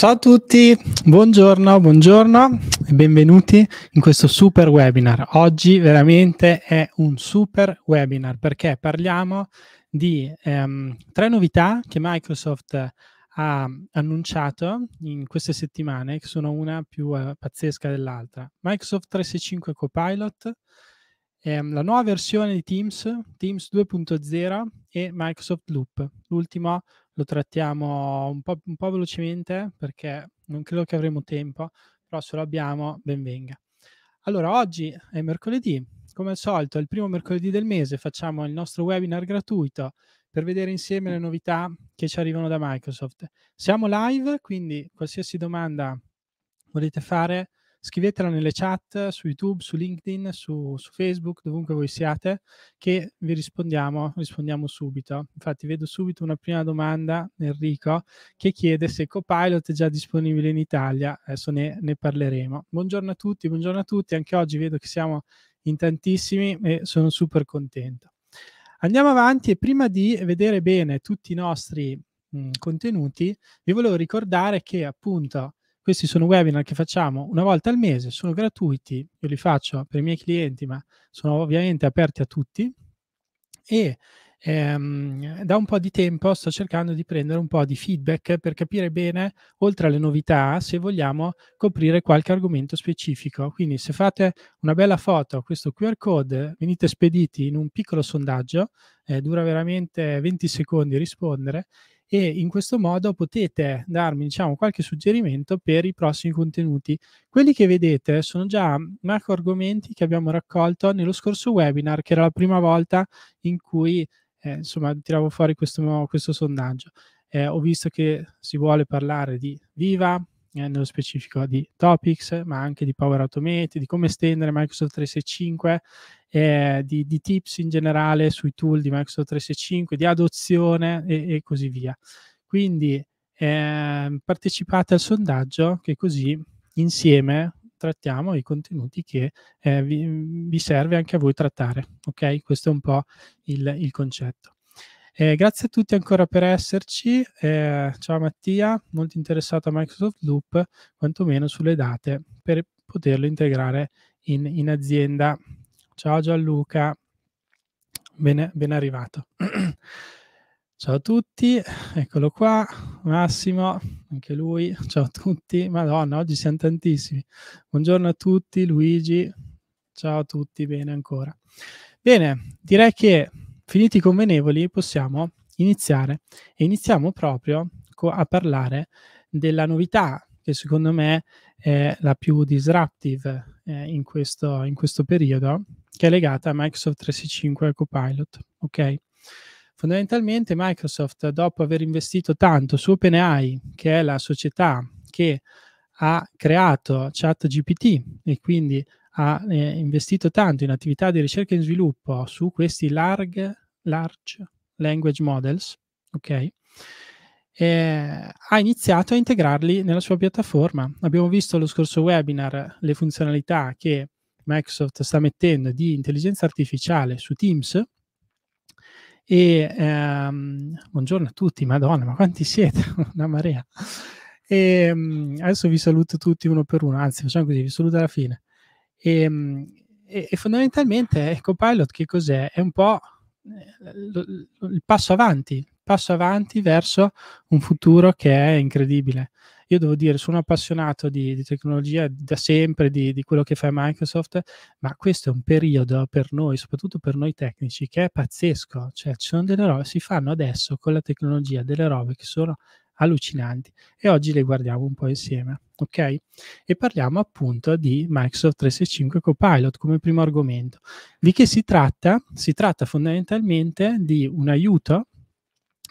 Ciao a tutti, buongiorno, buongiorno e benvenuti in questo super webinar. Oggi veramente è un super webinar perché parliamo di ehm, tre novità che Microsoft ha annunciato in queste settimane, che sono una più eh, pazzesca dell'altra. Microsoft 365 Copilot, ehm, la nuova versione di Teams, Teams 2.0 e Microsoft Loop, l'ultimo lo trattiamo un po', un po', velocemente perché non credo che avremo tempo, però se lo abbiamo, ben venga. Allora, oggi è mercoledì, come al solito, è il primo mercoledì del mese, facciamo il nostro webinar gratuito per vedere insieme le novità che ci arrivano da Microsoft. Siamo live, quindi qualsiasi domanda volete fare, scrivetela nelle chat su YouTube, su LinkedIn, su, su Facebook, dovunque voi siate, che vi rispondiamo, rispondiamo subito. Infatti vedo subito una prima domanda, Enrico, che chiede se Copilot è già disponibile in Italia, adesso ne, ne parleremo. Buongiorno a tutti, buongiorno a tutti, anche oggi vedo che siamo in tantissimi e sono super contento. Andiamo avanti e prima di vedere bene tutti i nostri mh, contenuti, vi volevo ricordare che appunto questi sono webinar che facciamo una volta al mese, sono gratuiti, io li faccio per i miei clienti, ma sono ovviamente aperti a tutti. E ehm, da un po' di tempo sto cercando di prendere un po' di feedback per capire bene, oltre alle novità, se vogliamo coprire qualche argomento specifico. Quindi se fate una bella foto a questo QR code, venite spediti in un piccolo sondaggio, eh, dura veramente 20 secondi rispondere e in questo modo potete darmi diciamo, qualche suggerimento per i prossimi contenuti. Quelli che vedete sono già macro argomenti che abbiamo raccolto nello scorso webinar, che era la prima volta in cui eh, insomma, tiravo fuori questo, questo sondaggio. Eh, ho visto che si vuole parlare di Viva, eh, nello specifico di Topics, ma anche di Power Automate, di come estendere Microsoft 365, eh, di, di, tips in generale sui tool di Microsoft 365, di adozione e, e così via. Quindi eh, partecipate al sondaggio che così insieme trattiamo i contenuti che eh, vi, vi, serve anche a voi trattare. Ok? Questo è un po' il, il concetto. Eh, grazie a tutti ancora per esserci. Eh, ciao Mattia, molto interessato a Microsoft Loop, quantomeno sulle date per poterlo integrare in, in azienda. Ciao Gianluca, ben, ben arrivato. ciao a tutti, eccolo qua, Massimo, anche lui, ciao a tutti, madonna, oggi siamo tantissimi. Buongiorno a tutti, Luigi, ciao a tutti, bene ancora. Bene, direi che Finiti i convenevoli possiamo iniziare e iniziamo proprio co- a parlare della novità che secondo me è la più disruptive eh, in, questo, in questo periodo, che è legata a Microsoft 365 e Copilot. Ok? Fondamentalmente Microsoft, dopo aver investito tanto su OpenAI, che è la società che ha creato ChatGPT e quindi ha eh, investito tanto in attività di ricerca e sviluppo su questi large, large language models, ok? Eh, ha iniziato a integrarli nella sua piattaforma. Abbiamo visto allo scorso webinar le funzionalità che Microsoft sta mettendo di intelligenza artificiale su Teams. E ehm, buongiorno a tutti, Madonna, ma quanti siete? Una marea. E, ehm, adesso vi saluto tutti uno per uno, anzi, facciamo così: vi saluto alla fine. E, ehm, e, e fondamentalmente Ecopilot che cos'è? È un po' eh, il passo avanti, passo avanti verso un futuro che è incredibile. Io devo dire, sono appassionato di, di tecnologia da sempre, di, di, quello che fa Microsoft, ma questo è un periodo per noi, soprattutto per noi tecnici, che è pazzesco. Cioè, ci sono delle robe, si fanno adesso con la tecnologia delle robe che sono allucinanti e oggi le guardiamo un po' insieme, ok? E parliamo appunto di Microsoft 365 Copilot come primo argomento. Di che si tratta? Si tratta fondamentalmente di un aiuto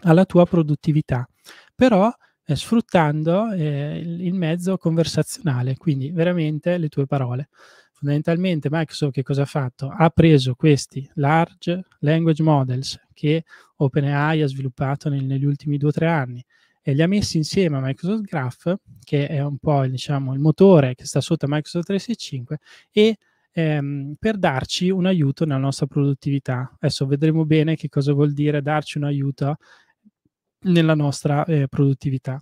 alla tua produttività, però eh, sfruttando eh, il, mezzo conversazionale, quindi veramente le tue parole fondamentalmente Microsoft che cosa ha fatto? Ha preso questi large language models che OpenAI ha sviluppato nel, negli ultimi due o tre anni, e li ha messi insieme a Microsoft Graph, che è un po' diciamo, il motore che sta sotto a Microsoft 365, e ehm, per darci un aiuto nella nostra produttività. Adesso vedremo bene che cosa vuol dire darci un aiuto nella nostra eh, produttività.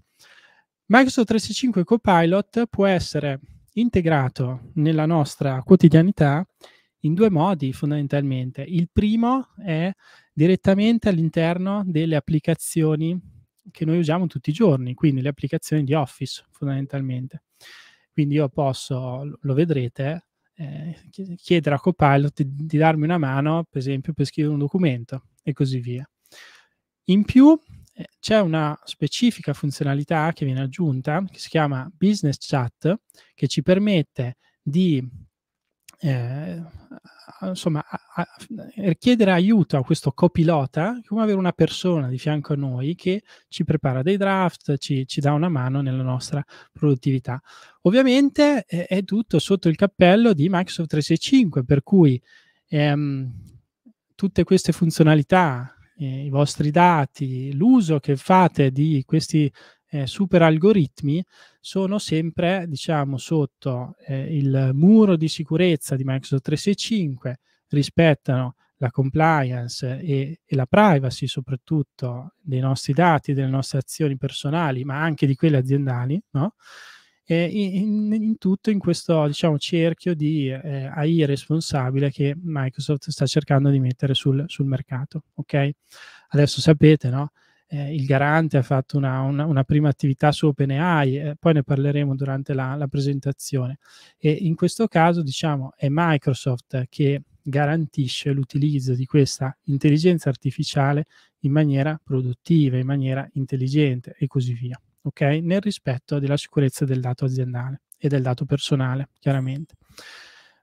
Microsoft 365 Copilot può essere integrato nella nostra quotidianità in due modi fondamentalmente. Il primo è direttamente all'interno delle applicazioni che noi usiamo tutti i giorni, quindi le applicazioni di Office fondamentalmente. Quindi io posso, lo vedrete, eh, chiedere a Copilot di, di darmi una mano, per esempio, per scrivere un documento e così via. In più eh, c'è una specifica funzionalità che viene aggiunta, che si chiama Business Chat, che ci permette di eh, insomma, a, a chiedere aiuto a questo copilota, come avere una persona di fianco a noi che ci prepara dei draft, ci, ci dà una mano nella nostra produttività. Ovviamente eh, è tutto sotto il cappello di Microsoft 365, per cui ehm, tutte queste funzionalità, eh, i vostri dati, l'uso che fate di questi eh, super algoritmi sono sempre, diciamo, sotto eh, il muro di sicurezza di Microsoft 365, rispettano la compliance e, e, la privacy soprattutto dei nostri dati, delle nostre azioni personali, ma anche di quelle aziendali, no? E in, in tutto in questo diciamo, cerchio di eh, AI responsabile che Microsoft sta cercando di mettere sul, sul mercato. Ok? Adesso sapete, no? eh, il garante ha fatto una, una, una prima attività su OpenAI, eh, poi ne parleremo durante la, la, presentazione. E in questo caso, diciamo, è Microsoft che garantisce l'utilizzo di questa intelligenza artificiale in maniera produttiva, in maniera intelligente e così via, ok? Nel rispetto della sicurezza del dato aziendale e del dato personale, chiaramente.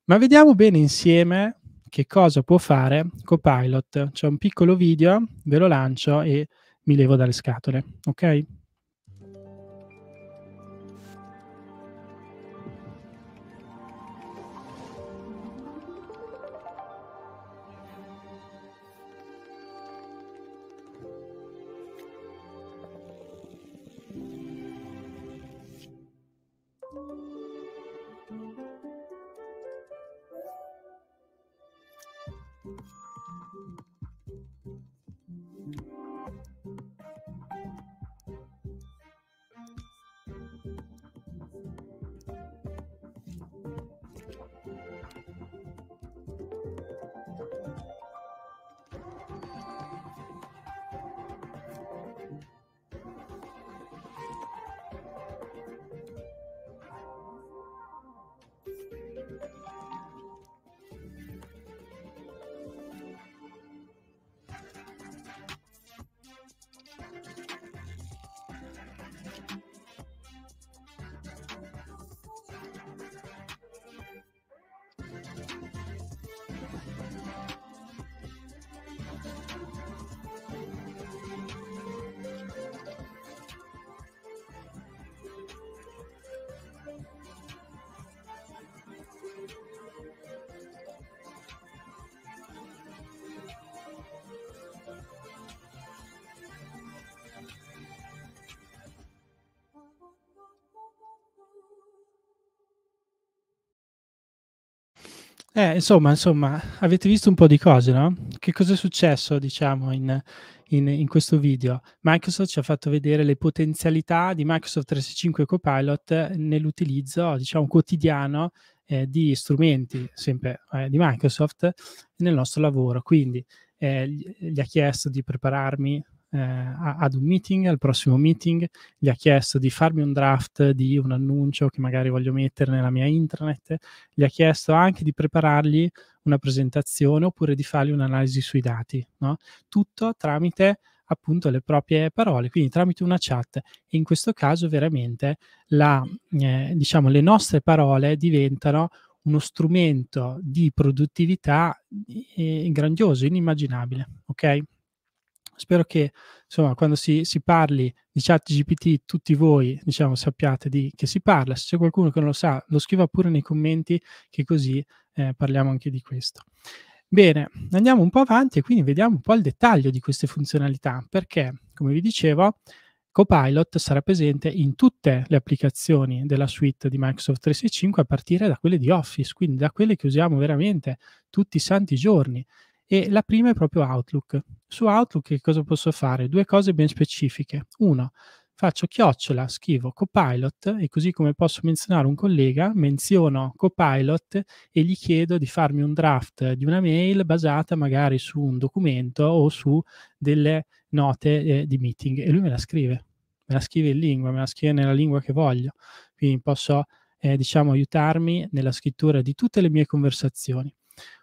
Ma vediamo bene insieme che cosa può fare Copilot. C'è un piccolo video, ve lo lancio e mi levo dalle scatole, ok? Eh, insomma, insomma, avete visto un po' di cose, no? Che cosa è successo, diciamo, in, in, in, questo video? Microsoft ci ha fatto vedere le potenzialità di Microsoft 365 Copilot nell'utilizzo, diciamo, quotidiano eh, di strumenti, sempre eh, di Microsoft, nel nostro lavoro. Quindi eh, gli ha chiesto di prepararmi eh, ad un meeting, al prossimo meeting, gli ha chiesto di farmi un draft di un annuncio che magari voglio mettere nella mia intranet, gli ha chiesto anche di preparargli una presentazione oppure di fargli un'analisi sui dati, no? tutto tramite appunto le proprie parole, quindi tramite una chat. E in questo caso veramente la, eh, diciamo, le nostre parole diventano uno strumento di produttività eh, grandioso, inimmaginabile. Ok? spero che insomma, quando si, si, parli di chat GPT tutti voi diciamo, sappiate di che si parla, se c'è qualcuno che non lo sa lo scriva pure nei commenti che così eh, parliamo anche di questo. Bene, andiamo un po' avanti e quindi vediamo un po' il dettaglio di queste funzionalità perché come vi dicevo Copilot sarà presente in tutte le applicazioni della suite di Microsoft 365 a partire da quelle di Office, quindi da quelle che usiamo veramente tutti i santi giorni e la prima è proprio Outlook. Su Outlook che cosa posso fare? Due cose ben specifiche. Uno, faccio chiocciola, scrivo copilot e così come posso menzionare un collega, menziono copilot e gli chiedo di farmi un draft di una mail basata magari su un documento o su delle note eh, di meeting e lui me la scrive, me la scrive in lingua, me la scrive nella lingua che voglio, quindi posso eh, diciamo aiutarmi nella scrittura di tutte le mie conversazioni.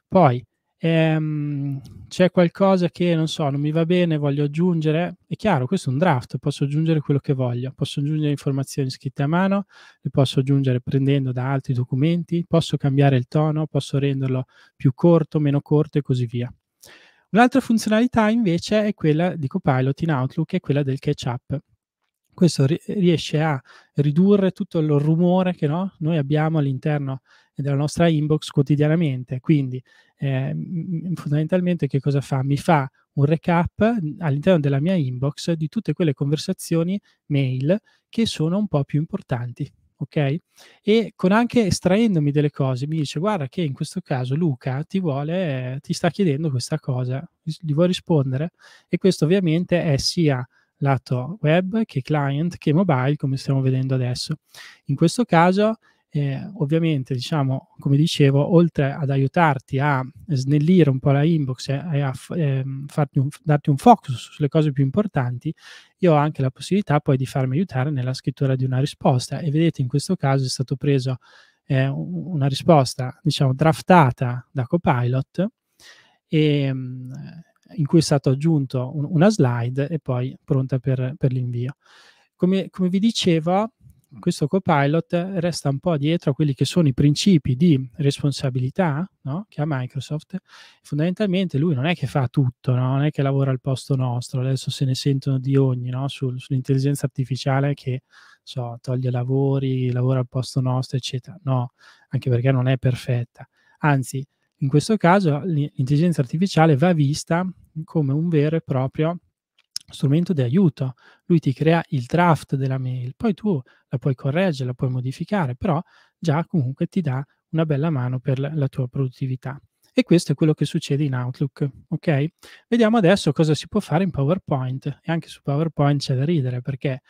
Poi ehm, c'è qualcosa che non so, non mi va bene, voglio aggiungere, è chiaro, questo è un draft, posso aggiungere quello che voglio, posso aggiungere informazioni scritte a mano, le posso aggiungere prendendo da altri documenti, posso cambiare il tono, posso renderlo più corto, meno corto e così via. Un'altra funzionalità invece è quella di Copilot in Outlook, è quella del catch up questo ri- riesce a ridurre tutto il rumore che no, noi abbiamo all'interno della nostra inbox quotidianamente. Quindi eh, fondamentalmente che cosa fa? Mi fa un recap all'interno della mia inbox di tutte quelle conversazioni mail che sono un po' più importanti. Ok? E con anche estraendomi delle cose, mi dice: Guarda, che in questo caso Luca ti vuole, ti sta chiedendo questa cosa, gli vuoi rispondere? E questo ovviamente è sia lato web che client che mobile, come stiamo vedendo adesso. In questo caso, eh, ovviamente, diciamo, come dicevo, oltre ad aiutarti a snellire un po' la inbox e, e a eh, un, darti un focus sulle cose più importanti, io ho anche la possibilità poi di farmi aiutare nella scrittura di una risposta. E vedete, in questo caso è stato preso eh, una risposta, diciamo, draftata da Copilot e ehm, in cui è stato aggiunto un, una slide e poi pronta per, per l'invio. Come, come, vi dicevo, questo copilot resta un po' dietro a quelli che sono i principi di responsabilità no? che ha Microsoft. Fondamentalmente lui non è che fa tutto, no? non è che lavora al posto nostro, adesso se ne sentono di ogni no? Sul, sull'intelligenza artificiale che so, toglie lavori, lavora al posto nostro, eccetera. No, anche perché non è perfetta. Anzi, in questo caso l'intelligenza artificiale va vista come un vero e proprio strumento di aiuto. Lui ti crea il draft della mail, poi tu la puoi correggere, la puoi modificare, però già comunque ti dà una bella mano per la tua produttività. E questo è quello che succede in Outlook, ok? Vediamo adesso cosa si può fare in PowerPoint. E anche su PowerPoint c'è da ridere perché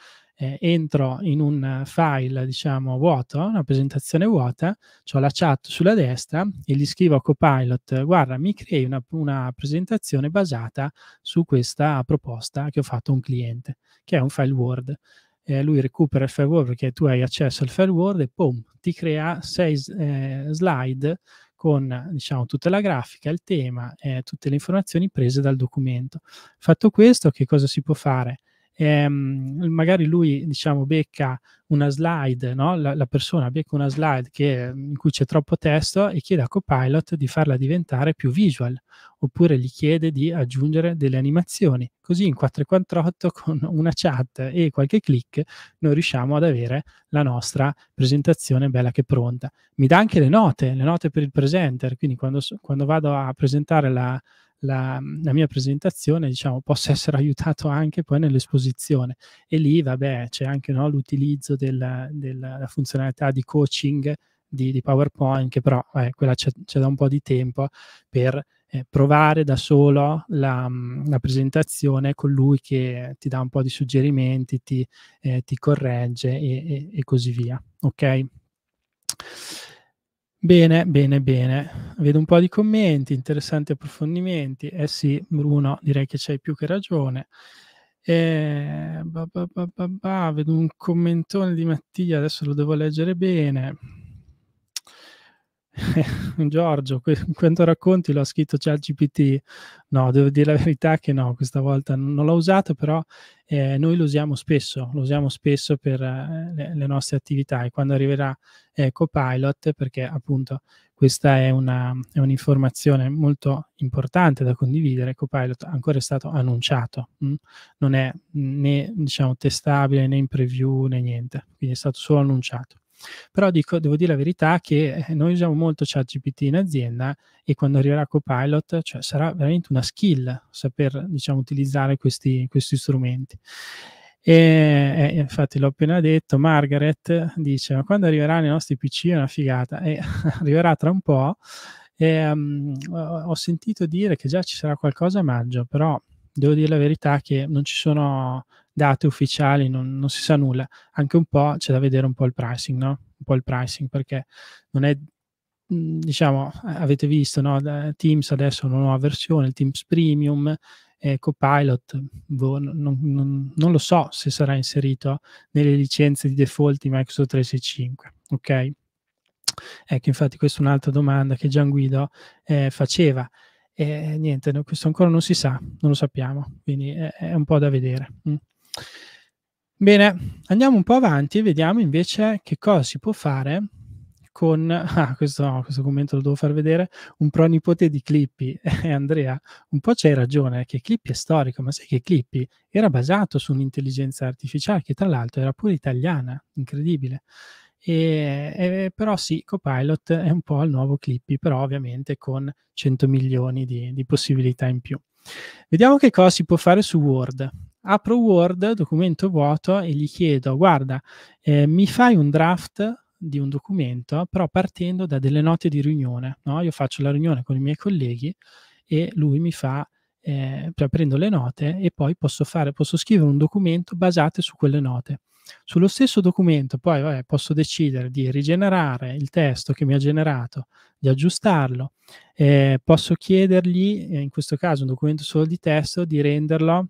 eh, entro in un file, diciamo, vuoto, una presentazione vuota, ho la chat sulla destra e gli scrivo a Copilot, guarda, mi crei una, una presentazione basata su questa proposta che ho fatto a un cliente, che è un file Word. Eh, lui recupera il file Word perché tu hai accesso al file Word e pum, ti crea sei eh, slide con diciamo, tutta la grafica, il tema, eh, tutte le informazioni prese dal documento. Fatto questo, che cosa si può fare? ehm, magari lui diciamo, becca una slide, no? la, la, persona becca una slide che, in cui c'è troppo testo e chiede a Copilot di farla diventare più visual, oppure gli chiede di aggiungere delle animazioni. Così in 448 con una chat e qualche click noi riusciamo ad avere la nostra presentazione bella che pronta. Mi dà anche le note, le note per il presenter, quindi quando, quando vado a presentare la, la, la, mia presentazione, diciamo, possa essere aiutato anche poi nell'esposizione. E lì, vabbè, c'è anche no, l'utilizzo della, della, funzionalità di coaching di, di PowerPoint, che però eh, quella c'è, da un po' di tempo per eh, provare da solo la, la, presentazione con lui che ti dà un po' di suggerimenti, ti, eh, ti corregge e, e, e così via. Ok? Bene, bene, bene. Vedo un po' di commenti, interessanti approfondimenti. Eh sì, Bruno, direi che c'hai più che ragione. Eh, bah bah bah vedo un commentone di Mattia, adesso lo devo leggere bene. Giorgio, que- quanto racconti l'ho scritto ChatGPT? No, devo dire la verità che no, questa volta non l'ho usato, però eh, noi lo usiamo spesso, lo usiamo spesso per eh, le, le, nostre attività e quando arriverà eh, Copilot, perché appunto questa è, una, è un'informazione molto importante da condividere, Copilot ancora è stato annunciato, mh? Mm? non è né diciamo testabile né in preview né niente, quindi è stato solo annunciato. Però dico, devo dire la verità che eh, noi usiamo molto ChatGPT in azienda e quando arriverà Copilot cioè, sarà veramente una skill saper diciamo, utilizzare questi, questi strumenti. E, eh, infatti l'ho appena detto, Margaret dice, ma quando arriverà nei nostri PC è una figata, e arriverà tra un po'. E, um, ho sentito dire che già ci sarà qualcosa a maggio, però devo dire la verità che non ci sono date ufficiali, non, non, si sa nulla. Anche un po' c'è da vedere un po' il pricing, no? Un po' il pricing, perché non è, mm, diciamo, avete visto, no? Teams adesso ha una nuova versione, il Teams Premium, eh, Copilot, boh, non, non, non, lo so se sarà inserito nelle licenze di default di Microsoft 365, ok? Ecco, infatti questa è un'altra domanda che Gian Guido eh, faceva. E eh, niente, questo ancora non si sa, non lo sappiamo, quindi è, è un po' da vedere. Mm. Bene, andiamo un po' avanti e vediamo invece che cosa si può fare con... Ah, questo, no, questo commento lo devo far vedere. Un pronipote di Clippy. Eh, Andrea, un po' c'hai ragione, che Clippy è storico, ma sai che Clippy era basato su un'intelligenza artificiale che tra l'altro era pure italiana, incredibile. E, e, però sì, Copilot è un po' il nuovo Clippy, però ovviamente con 100 milioni di, di possibilità in più. Vediamo che cosa si può fare su Word apro Word, documento vuoto, e gli chiedo, guarda, eh, mi fai un draft di un documento, però partendo da delle note di riunione. No? Io faccio la riunione con i miei colleghi e lui mi fa, eh, cioè prendo le note e poi posso, fare, posso scrivere un documento basato su quelle note. Sullo stesso documento poi vabbè, posso decidere di rigenerare il testo che mi ha generato, di aggiustarlo, eh, posso chiedergli, eh, in questo caso un documento solo di testo, di renderlo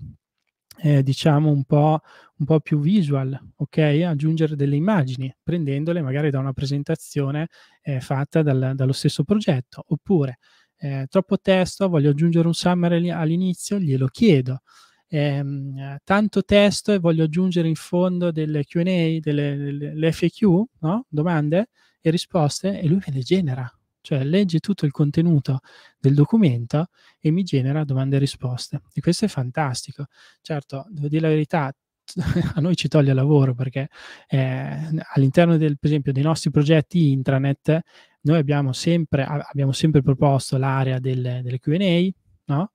eh, diciamo un po', un po' più visual, ok? Aggiungere delle immagini, prendendole magari da una presentazione eh, fatta dal, dallo stesso progetto, oppure eh, troppo testo, voglio aggiungere un summary all'inizio, glielo chiedo. Eh, tanto testo e voglio aggiungere in fondo delle QA, delle, delle FAQ, no? domande e risposte, e lui me le genera, cioè legge tutto il contenuto del documento e mi genera domande e risposte. E questo è fantastico. Certo, devo dire la verità, a noi ci toglie lavoro perché eh, all'interno del, per esempio, dei nostri progetti intranet noi abbiamo sempre, abbiamo sempre proposto l'area delle, delle QA, no?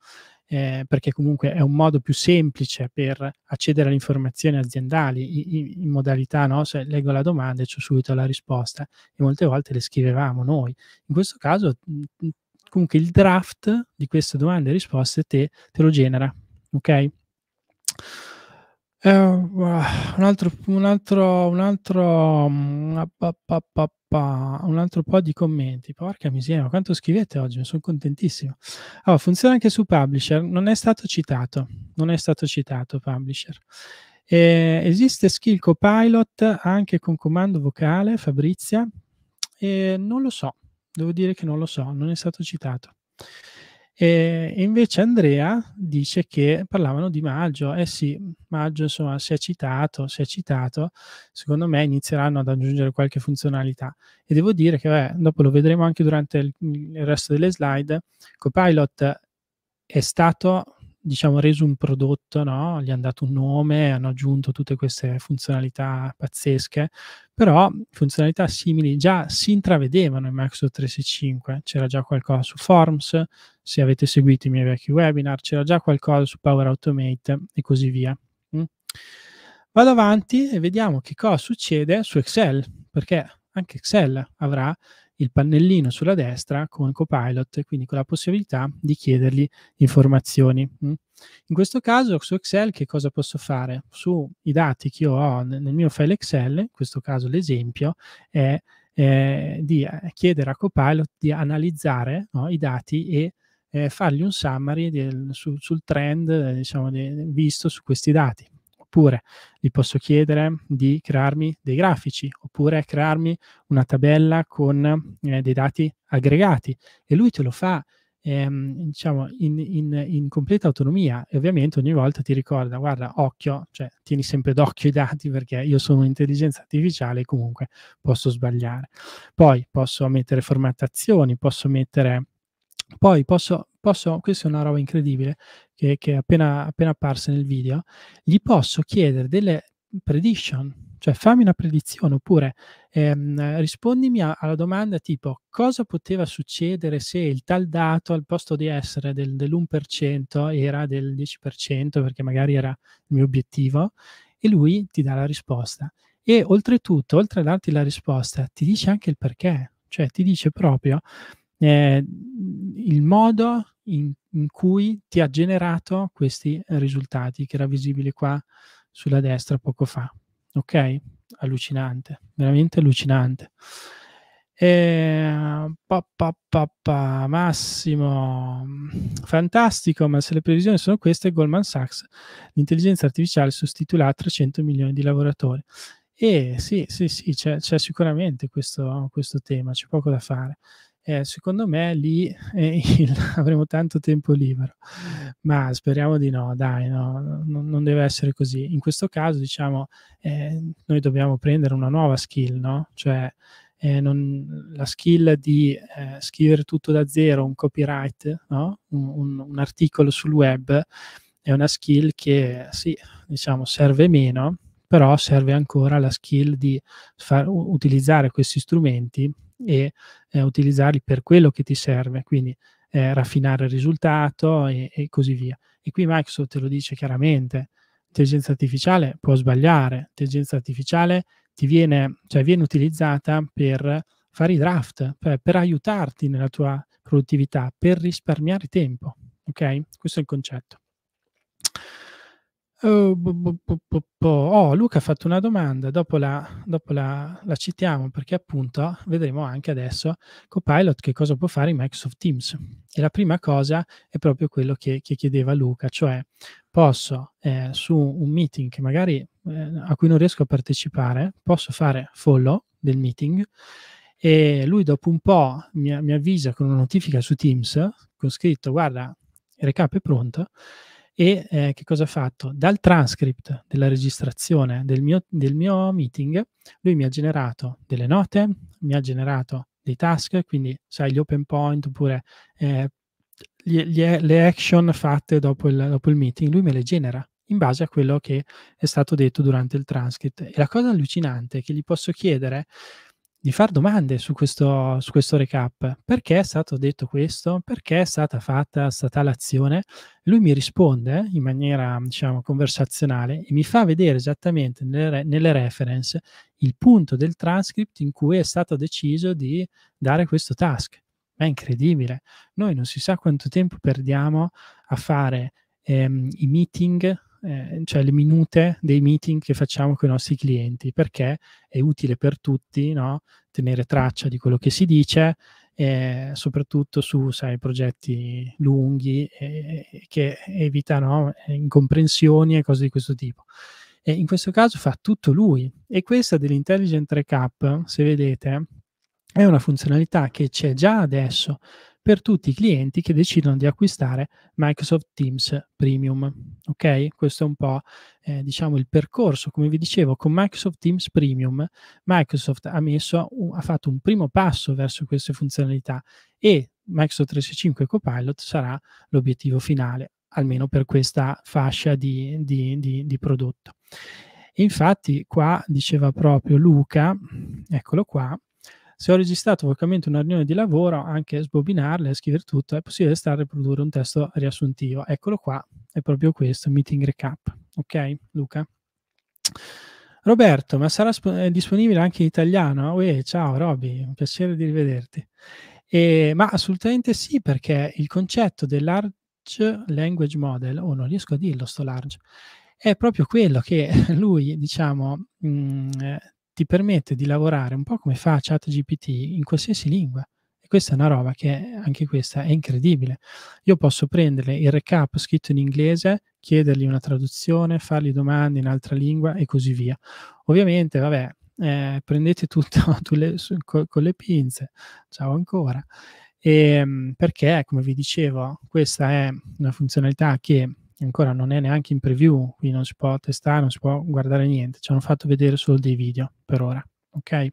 eh, perché comunque è un modo più semplice per accedere alle informazioni aziendali in, in modalità, no? se leggo la domanda e ho subito la risposta e molte volte le scrivevamo noi. In questo caso mm, mm, comunque il draft di queste domande e risposte te, te lo genera, ok? Uh, un altro, un altro, un altro, um, up, up, up, po', un altro po' di commenti. Porca miseria, quanto scrivete oggi, sono contentissimo. Allora, funziona anche su Publisher, non è stato citato, non è stato citato Publisher. Eh, esiste Skill Copilot anche con comando vocale, Fabrizia? Eh, non lo so, devo dire che non lo so, non è stato citato. E invece Andrea dice che parlavano di maggio, eh sì, maggio insomma si è citato, si è citato, secondo me inizieranno ad aggiungere qualche funzionalità e devo dire che beh, dopo lo vedremo anche durante il, il, resto delle slide, Copilot è stato diciamo reso un prodotto, no? gli hanno dato un nome, hanno aggiunto tutte queste funzionalità pazzesche, però funzionalità simili già si intravedevano in Microsoft 365, c'era già qualcosa su Forms, se avete seguito i miei vecchi webinar, c'era già qualcosa su Power Automate e così via. Mm. Vado avanti e vediamo che cosa succede su Excel, perché anche Excel avrà il pannellino sulla destra con Copilot, quindi con la possibilità di chiedergli informazioni. Mm. In questo caso su Excel che cosa posso fare? Sui dati che io ho nel mio file Excel, in questo caso l'esempio è eh, di chiedere a Copilot di analizzare no, i dati e eh, fargli un summary del, su, sul trend eh, diciamo, de, visto su questi dati. Oppure gli posso chiedere di crearmi dei grafici, oppure crearmi una tabella con eh, dei dati aggregati e lui te lo fa ehm, diciamo, in, in, in, completa autonomia e ovviamente ogni volta ti ricorda, guarda, occhio, cioè tieni sempre d'occhio i dati perché io sono un'intelligenza artificiale e comunque posso sbagliare. Poi posso mettere formattazioni, posso mettere poi posso, posso, questa è una roba incredibile che, che è appena, appena apparsa nel video, gli posso chiedere delle prediction, cioè fammi una predizione oppure ehm, rispondimi a, alla domanda tipo cosa poteva succedere se il tal dato al posto di essere del, dell'1% era del 10% perché magari era il mio obiettivo e lui ti dà la risposta. E oltretutto, oltre a darti la risposta, ti dice anche il perché, cioè ti dice proprio eh, il modo in, in, cui ti ha generato questi risultati che era visibile qua sulla destra poco fa. Ok? Allucinante, veramente allucinante. Eh, pa, pa, pa, Massimo, fantastico, ma se le previsioni sono queste, Goldman Sachs, l'intelligenza artificiale sostituirà 300 milioni di lavoratori. E eh, sì, sì, sì, c'è, c'è sicuramente questo, questo tema, c'è poco da fare eh, secondo me lì eh, il, avremo tanto tempo libero, ma speriamo di no, dai, no, non, non deve essere così. In questo caso, diciamo, eh, noi dobbiamo prendere una nuova skill, no? Cioè, eh, non, la skill di eh, scrivere tutto da zero, un copyright, no? un, un, un articolo sul web, è una skill che, sì, diciamo, serve meno, però serve ancora la skill di far, utilizzare questi strumenti e eh, utilizzarli per quello che ti serve, quindi eh, raffinare il risultato e, e, così via. E qui Microsoft te lo dice chiaramente, l'intelligenza artificiale può sbagliare, l'intelligenza artificiale ti viene, cioè viene utilizzata per fare i draft, per, cioè per aiutarti nella tua produttività, per risparmiare tempo. Ok? Questo è il concetto. Oh, oh, Luca ha fatto una domanda, dopo, la, dopo la, la, citiamo perché appunto vedremo anche adesso Copilot che cosa può fare in Microsoft Teams. E la prima cosa è proprio quello che, che chiedeva Luca, cioè posso eh, su un meeting che magari eh, a cui non riesco a partecipare, posso fare follow del meeting e lui dopo un po' mi, mi avvisa con una notifica su Teams con scritto guarda, il recap è pronto e eh, che cosa ha fatto? Dal transcript della registrazione del mio, del mio meeting, lui mi ha generato delle note, mi ha generato dei task, quindi sai gli open point oppure eh, gli, gli, le action fatte dopo il, dopo il meeting, lui me le genera in base a quello che è stato detto durante il transcript. E la cosa allucinante è che gli posso chiedere di fare domande su questo, su questo recap. Perché è stato detto questo? Perché è stata fatta stata l'azione? Lui mi risponde in maniera, diciamo, conversazionale e mi fa vedere esattamente nelle, nelle reference il punto del transcript in cui è stato deciso di dare questo task. Ma è incredibile. Noi non si sa quanto tempo perdiamo a fare ehm, i meeting eh, cioè le minute dei meeting che facciamo con i nostri clienti, perché è utile per tutti no? tenere traccia di quello che si dice, eh, soprattutto su sai, progetti lunghi eh, che evitano eh, incomprensioni e cose di questo tipo. E in questo caso fa tutto lui. E questa dell'intelligent recap, se vedete, è una funzionalità che c'è già adesso per tutti i clienti che decidono di acquistare Microsoft Teams Premium. Ok? Questo è un po' eh, diciamo il percorso, come vi dicevo, con Microsoft Teams Premium Microsoft ha, messo, ha fatto un primo passo verso queste funzionalità e Microsoft 365 Copilot sarà l'obiettivo finale, almeno per questa fascia di, di, di, di prodotto. Infatti qua diceva proprio Luca, eccolo qua, se ho registrato vocalmente una riunione di lavoro, anche sbobinarla e scrivere tutto, è possibile stare a produrre un testo riassuntivo. Eccolo qua, è proprio questo, meeting recap. Ok, Luca? Roberto, ma sarà sp- disponibile anche in italiano? Uè, ciao Roby, un piacere di rivederti. E, ma assolutamente sì, perché il concetto del large language model, o oh, non riesco a dirlo sto large, è proprio quello che lui, diciamo, mh, mm, ti permette di lavorare un po' come fa ChatGPT in qualsiasi lingua. E questa è una roba che anche questa è incredibile. Io posso prendere il recap scritto in inglese, chiedergli una traduzione, fargli domande in altra lingua e così via. Ovviamente, vabbè, eh, prendete tutto le, su, co, con le pinze. Ciao ancora. E, ehm, perché, come vi dicevo, questa è una funzionalità che ancora non è neanche in preview, quindi non si può testare, non si può guardare niente, ci hanno fatto vedere solo dei video per ora, ok?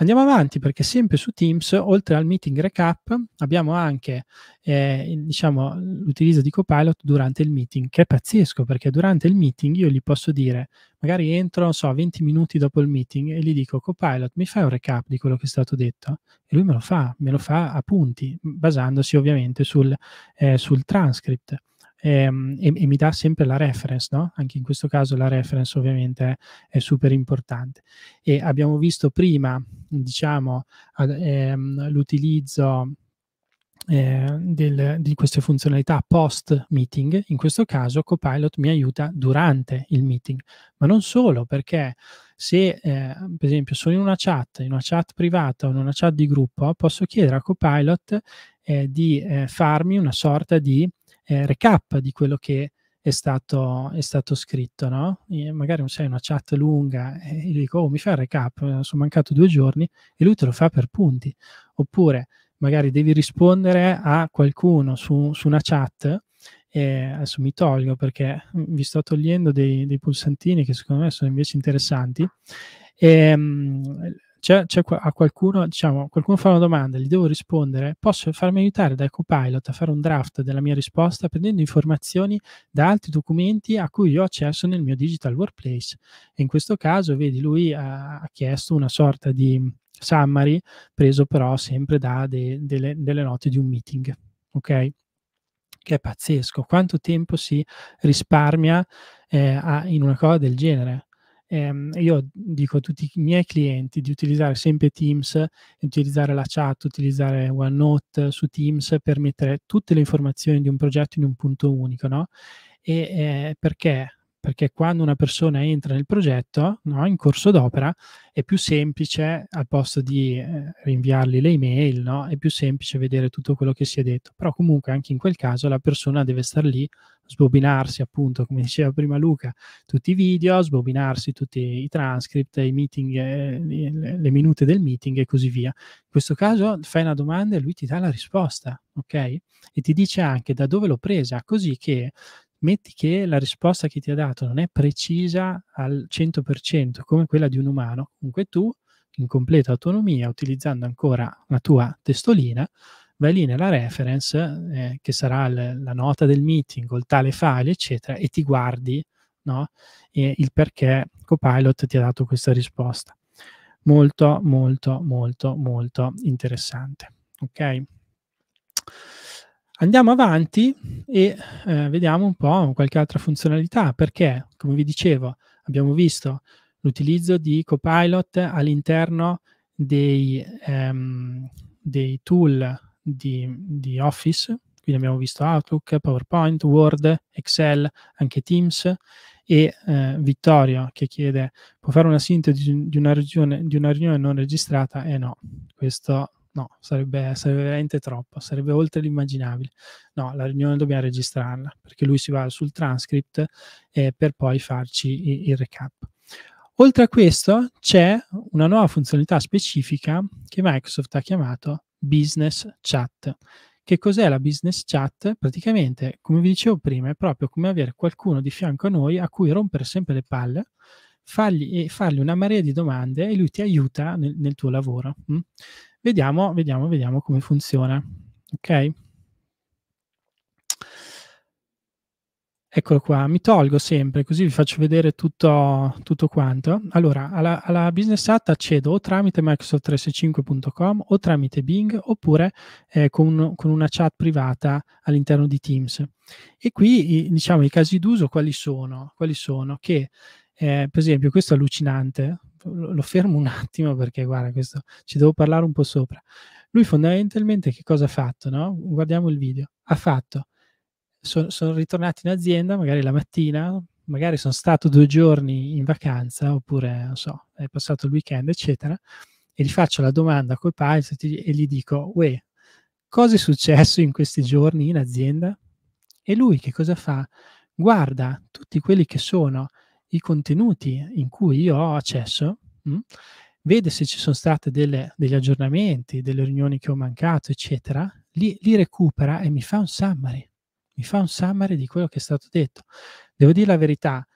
Andiamo avanti perché sempre su Teams, oltre al meeting recap, abbiamo anche eh, diciamo, l'utilizzo di Copilot durante il meeting, che è pazzesco perché durante il meeting io gli posso dire, magari entro, non so, 20 minuti dopo il meeting e gli dico Copilot, mi fai un recap di quello che è stato detto? E lui me lo fa, me lo fa a punti, basandosi ovviamente sul, eh, sul transcript ehm, e, e, mi dà sempre la reference, no? Anche in questo caso la reference ovviamente è, super importante. E abbiamo visto prima, diciamo, ad, ehm, l'utilizzo eh, del, di queste funzionalità post meeting, in questo caso Copilot mi aiuta durante il meeting, ma non solo perché se eh, per esempio sono in una chat, in una chat privata o in una chat di gruppo, posso chiedere a Copilot eh, di eh, farmi una sorta di eh, recap di quello che è stato, è stato scritto, no? E magari non sai una chat lunga e eh, gli dico, oh, mi fai il recap, eh, sono mancato due giorni e lui te lo fa per punti. Oppure magari devi rispondere a qualcuno su, su una chat e adesso mi tolgo perché vi sto togliendo dei, dei, pulsantini che secondo me sono invece interessanti. E, ehm, c'è, c'è a qualcuno, diciamo, qualcuno fa una domanda, gli devo rispondere, posso farmi aiutare da Copilot a fare un draft della mia risposta prendendo informazioni da altri documenti a cui io ho accesso nel mio digital workplace. E in questo caso, vedi, lui ha, ha chiesto una sorta di summary preso però sempre da de, delle, delle note di un meeting, ok? Che è pazzesco, quanto tempo si risparmia eh, a, in una cosa del genere? ehm, io dico a tutti i miei clienti di utilizzare sempre Teams, utilizzare la chat, utilizzare OneNote su Teams per mettere tutte le informazioni di un progetto in un punto unico, no? E, eh, perché perché quando una persona entra nel progetto, no, in corso d'opera, è più semplice, al posto di eh, rinviargli le email, no, è più semplice vedere tutto quello che si è detto. Però comunque anche in quel caso la persona deve stare lì, sbobinarsi appunto, come diceva prima Luca, tutti i video, sbobinarsi tutti i transcript, i meeting, eh, le minute del meeting e così via. In questo caso fai una domanda e lui ti dà la risposta, ok? E ti dice anche da dove l'ho presa, così che metti che la risposta che ti ha dato non è precisa al 100% come quella di un umano, comunque tu in completa autonomia, utilizzando ancora la tua testolina, vai lì nella reference, eh, che sarà l- la nota del meeting o il tale file, eccetera, e ti guardi no? e il perché Copilot ti ha dato questa risposta. Molto, molto, molto, molto interessante. Ok? Andiamo avanti e eh, vediamo un po' qualche altra funzionalità, perché, come vi dicevo, abbiamo visto l'utilizzo di Copilot all'interno dei, ehm, dei tool di, di, Office, quindi abbiamo visto Outlook, PowerPoint, Word, Excel, anche Teams e eh, Vittorio che chiede può fare una sintesi di una, regione, di una riunione non registrata? eh no, questo No, sarebbe, sarebbe, veramente troppo, sarebbe oltre l'immaginabile. No, la riunione dobbiamo registrarla perché lui si va sul transcript eh, per poi farci il, il recap. Oltre a questo c'è una nuova funzionalità specifica che Microsoft ha chiamato Business Chat. Che cos'è la business chat? Praticamente, come vi dicevo prima, è proprio come avere qualcuno di fianco a noi a cui rompere sempre le palle fargli, fargli una marea di domande e lui ti aiuta nel, nel tuo lavoro. Mh? Mm? Vediamo, vediamo, vediamo come funziona. Ok? Eccolo qua, mi tolgo sempre così vi faccio vedere tutto, tutto quanto. Allora, alla, alla, business app accedo o tramite microsoft365.com o tramite Bing oppure eh, con, con, una chat privata all'interno di Teams. E qui diciamo i casi d'uso quali sono? Quali sono? Che eh, per esempio questo è allucinante, lo fermo un attimo perché guarda, questo ci devo parlare un po' sopra. Lui fondamentalmente che cosa ha fatto? No? Guardiamo il video. Ha fatto, sono, sono ritornati in azienda magari la mattina, magari sono stato due giorni in vacanza oppure, non so, è passato il weekend, eccetera, e gli faccio la domanda col pilot e gli dico, uè, cosa è successo in questi giorni in azienda? E lui che cosa fa? Guarda tutti quelli che sono i contenuti in cui io ho accesso, mh, mm, vede se ci sono stati degli aggiornamenti, delle riunioni che ho mancato, eccetera, li, li, recupera e mi fa un summary, mi fa un summary di quello che è stato detto. Devo dire la verità,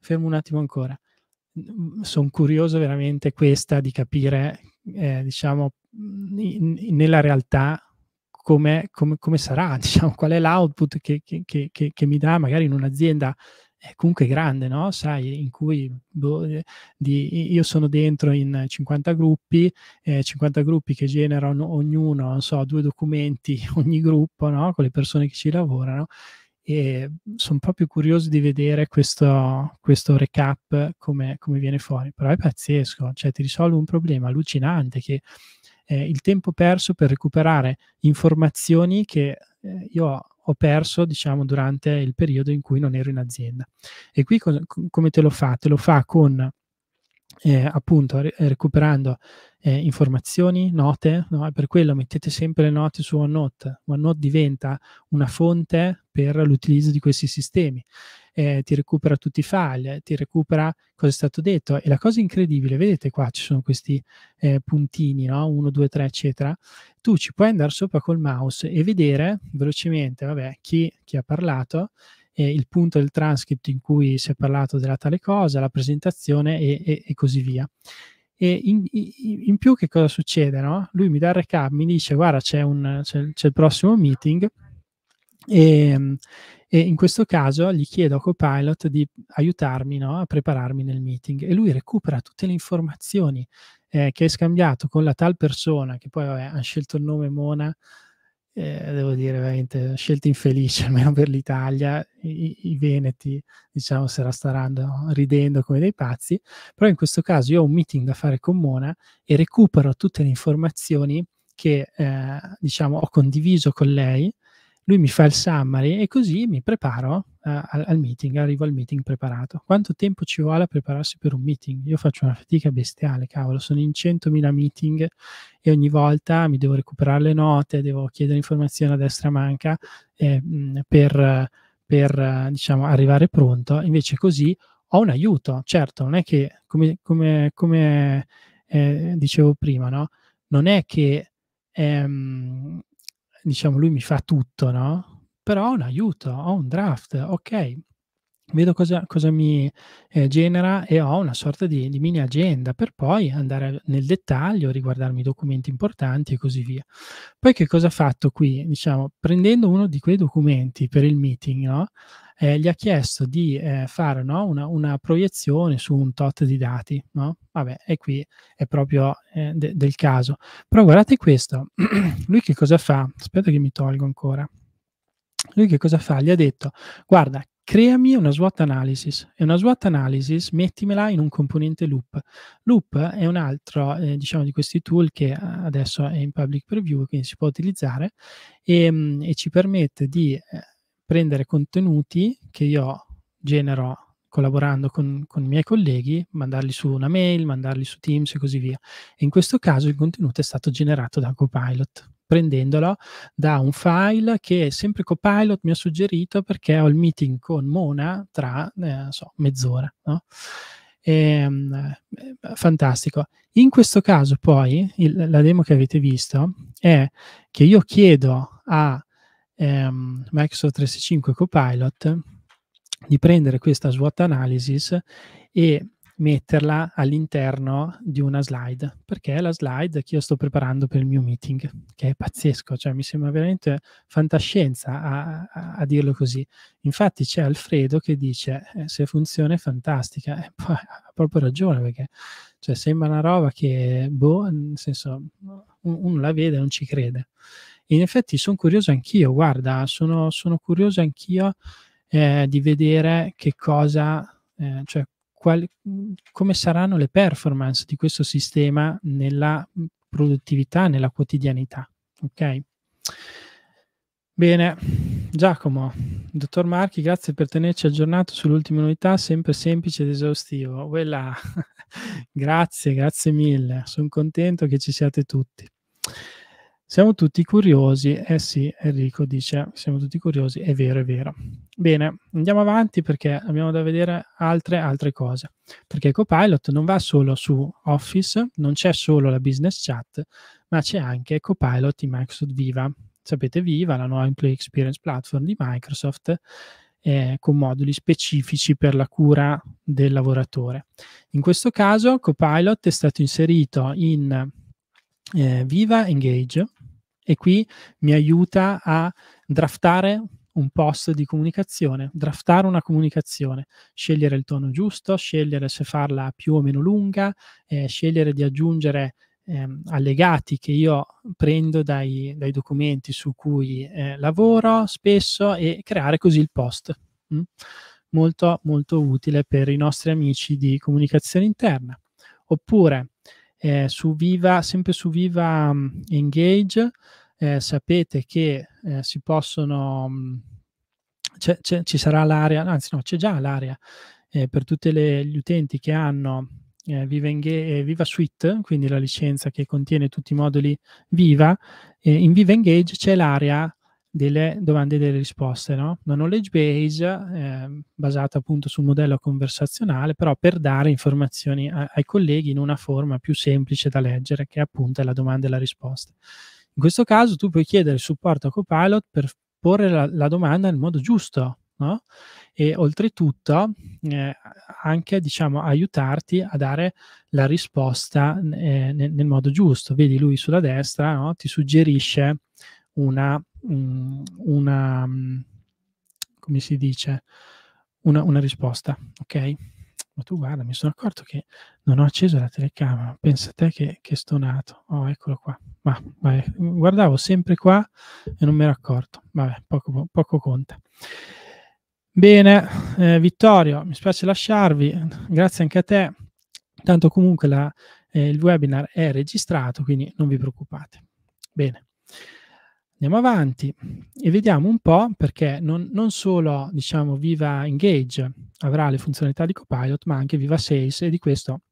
fermo un attimo ancora, mm, sono curioso veramente questa di capire, eh, diciamo, in, mm, in, nella realtà come, come, come, sarà, diciamo, qual è l'output che, che, che, che mi dà magari in un'azienda comunque grande, no? Sai, in cui boh, eh, di, io sono dentro in 50 gruppi, eh, 50 gruppi che generano ognuno, non so, due documenti ogni gruppo, no? Con le persone che ci lavorano. E sono proprio curioso di vedere questo, questo recap come, come, viene fuori, però è pazzesco, cioè ti risolve un problema allucinante che eh, il tempo perso per recuperare informazioni che eh, io ho perso, diciamo, durante il periodo in cui non ero in azienda. E qui co- come te lo fa? Te lo fa con eh, appunto re- recuperando eh, informazioni, note, no? per quello mettete sempre le note su OneNote. OneNote diventa una fonte per l'utilizzo di questi sistemi. Eh, ti recupera tutti i file, ti recupera cosa è stato detto. E la cosa incredibile, vedete qua ci sono questi eh, puntini, no? 1, 2, 3, eccetera. Tu ci puoi andare sopra col mouse e vedere velocemente, vabbè, chi, chi ha parlato, eh, il punto del transcript in cui si è parlato della tale cosa, la presentazione e, e, e così via. E in, in, più che cosa succede? No? Lui mi dà il recap, mi dice guarda c'è, un, c'è, c'è il prossimo meeting, e, ehm, e in questo caso gli chiedo a Copilot di aiutarmi no, a prepararmi nel meeting e lui recupera tutte le informazioni eh, che hai scambiato con la tal persona, che poi vabbè, ha scelto il nome Mona, eh, devo dire veramente scelta infelice, almeno per l'Italia, I, i veneti diciamo se la staranno ridendo come dei pazzi, però in questo caso io ho un meeting da fare con Mona e recupero tutte le informazioni che eh, diciamo ho condiviso con lei lui mi fa il summary e così mi preparo a, eh, a, al meeting, arrivo al meeting preparato. Quanto tempo ci vuole a prepararsi per un meeting? Io faccio una fatica bestiale, cavolo, sono in 100.000 meeting e ogni volta mi devo recuperare le note, devo chiedere informazioni a destra manca eh, mh, mm, per, per diciamo, arrivare pronto. Invece così ho un aiuto, certo, non è che, come, come, come eh, dicevo prima, no? non è che... Ehm, diciamo, lui mi fa tutto, no? Però ho un aiuto, ho un draft, ok, vedo cosa, cosa mi eh, genera e ho una sorta di, di, mini agenda per poi andare nel dettaglio, riguardarmi i documenti importanti e così via. Poi che cosa ha fatto qui? Diciamo, prendendo uno di quei documenti per il meeting, no? eh, gli ha chiesto di eh, fare no? una, una, proiezione su un tot di dati. No? Vabbè, e qui è proprio eh, de- del caso. Però guardate questo, lui che cosa fa? Aspetta che mi tolgo ancora lui che cosa fa? Gli ha detto, guarda, creami una SWOT analysis e una SWOT analysis mettimela in un componente loop. Loop è un altro, eh, diciamo, di questi tool che eh, adesso è in public preview, quindi si può utilizzare e, ehm, mh, e ci permette di eh, prendere contenuti che io genero collaborando con, con, i miei colleghi, mandarli su una mail, mandarli su Teams e così via. E in questo caso il contenuto è stato generato da Copilot prendendola da un file che sempre Copilot mi ha suggerito perché ho il meeting con Mona tra, eh, so, mezz'ora. No? E, ehm, eh, fantastico. In questo caso poi il, la demo che avete visto è che io chiedo a ehm, Microsoft 365 Copilot di prendere questa SWOT analysis e metterla all'interno di una slide, perché è la slide che io sto preparando per il mio meeting, che è pazzesco, cioè mi sembra veramente fantascienza a, a, a dirlo così. Infatti c'è Alfredo che dice eh, se funziona è fantastica, e poi ha proprio ragione perché cioè, sembra una roba che, boh, nel senso, uno la vede e non ci crede. E in effetti sono curioso anch'io, guarda, sono, sono curioso anch'io eh, di vedere che cosa, eh, cioè quali, come saranno le performance di questo sistema nella produttività, nella quotidianità. Ok? Bene, Giacomo, dottor Marchi, grazie per tenerci aggiornato sull'ultima novità, sempre semplice ed esaustivo. Uela. grazie, grazie mille, sono contento che ci siate tutti. Siamo tutti curiosi, eh sì, Enrico dice, siamo tutti curiosi, è vero, è vero. Bene, andiamo avanti perché abbiamo da vedere altre, altre cose, perché Copilot non va solo su Office, non c'è solo la business chat, ma c'è anche Copilot in Microsoft Viva. Sapete Viva, la nuova Employee Experience Platform di Microsoft, eh, con moduli specifici per la cura del lavoratore. In questo caso Copilot è stato inserito in eh, Viva Engage, e qui mi aiuta a draftare un post di comunicazione, draftare una comunicazione, scegliere il tono giusto, scegliere se farla più o meno lunga, eh, scegliere di aggiungere eh, allegati che io prendo dai, dai documenti su cui eh, lavoro spesso e creare così il post. Mm? Molto, molto utile per i nostri amici di comunicazione interna. Oppure eh, su Viva, sempre su Viva mm, Engage, eh, sapete che eh, si possono, um, c'è, ci sarà l'area, anzi no, c'è già l'area eh, per tutti gli utenti che hanno eh, Viva, Engage, eh, Viva Suite, quindi la licenza che contiene tutti i moduli Viva, in Viva Engage c'è l'area delle domande e delle risposte, no? una knowledge base eh, basata appunto sul modello conversazionale, però per dare informazioni a, ai colleghi in una forma più semplice da leggere, che appunto è la domanda e la risposta. In questo caso tu puoi chiedere supporto a Copilot per porre la, la domanda nel modo giusto, no? E oltretutto eh, anche, diciamo, aiutarti a dare la risposta eh, nel, nel, modo giusto. Vedi lui sulla destra, no? Ti suggerisce una, mm, una mm, come si dice, una, una risposta, ok? Ma tu guarda, mi sono accorto che non ho acceso la telecamera, pensa a te che, che stonato, oh eccolo qua, ma vabbè, eh, guardavo sempre qua e non mi ero accorto, vabbè, poco, poco conta. Bene, eh, Vittorio, mi spiace lasciarvi, grazie anche a te, tanto comunque la, eh, il webinar è registrato, quindi non vi preoccupate. Bene. Andiamo avanti e vediamo un po' perché non, non solo diciamo, Viva Engage avrà le funzionalità di Copilot, ma anche Viva Sales e di questo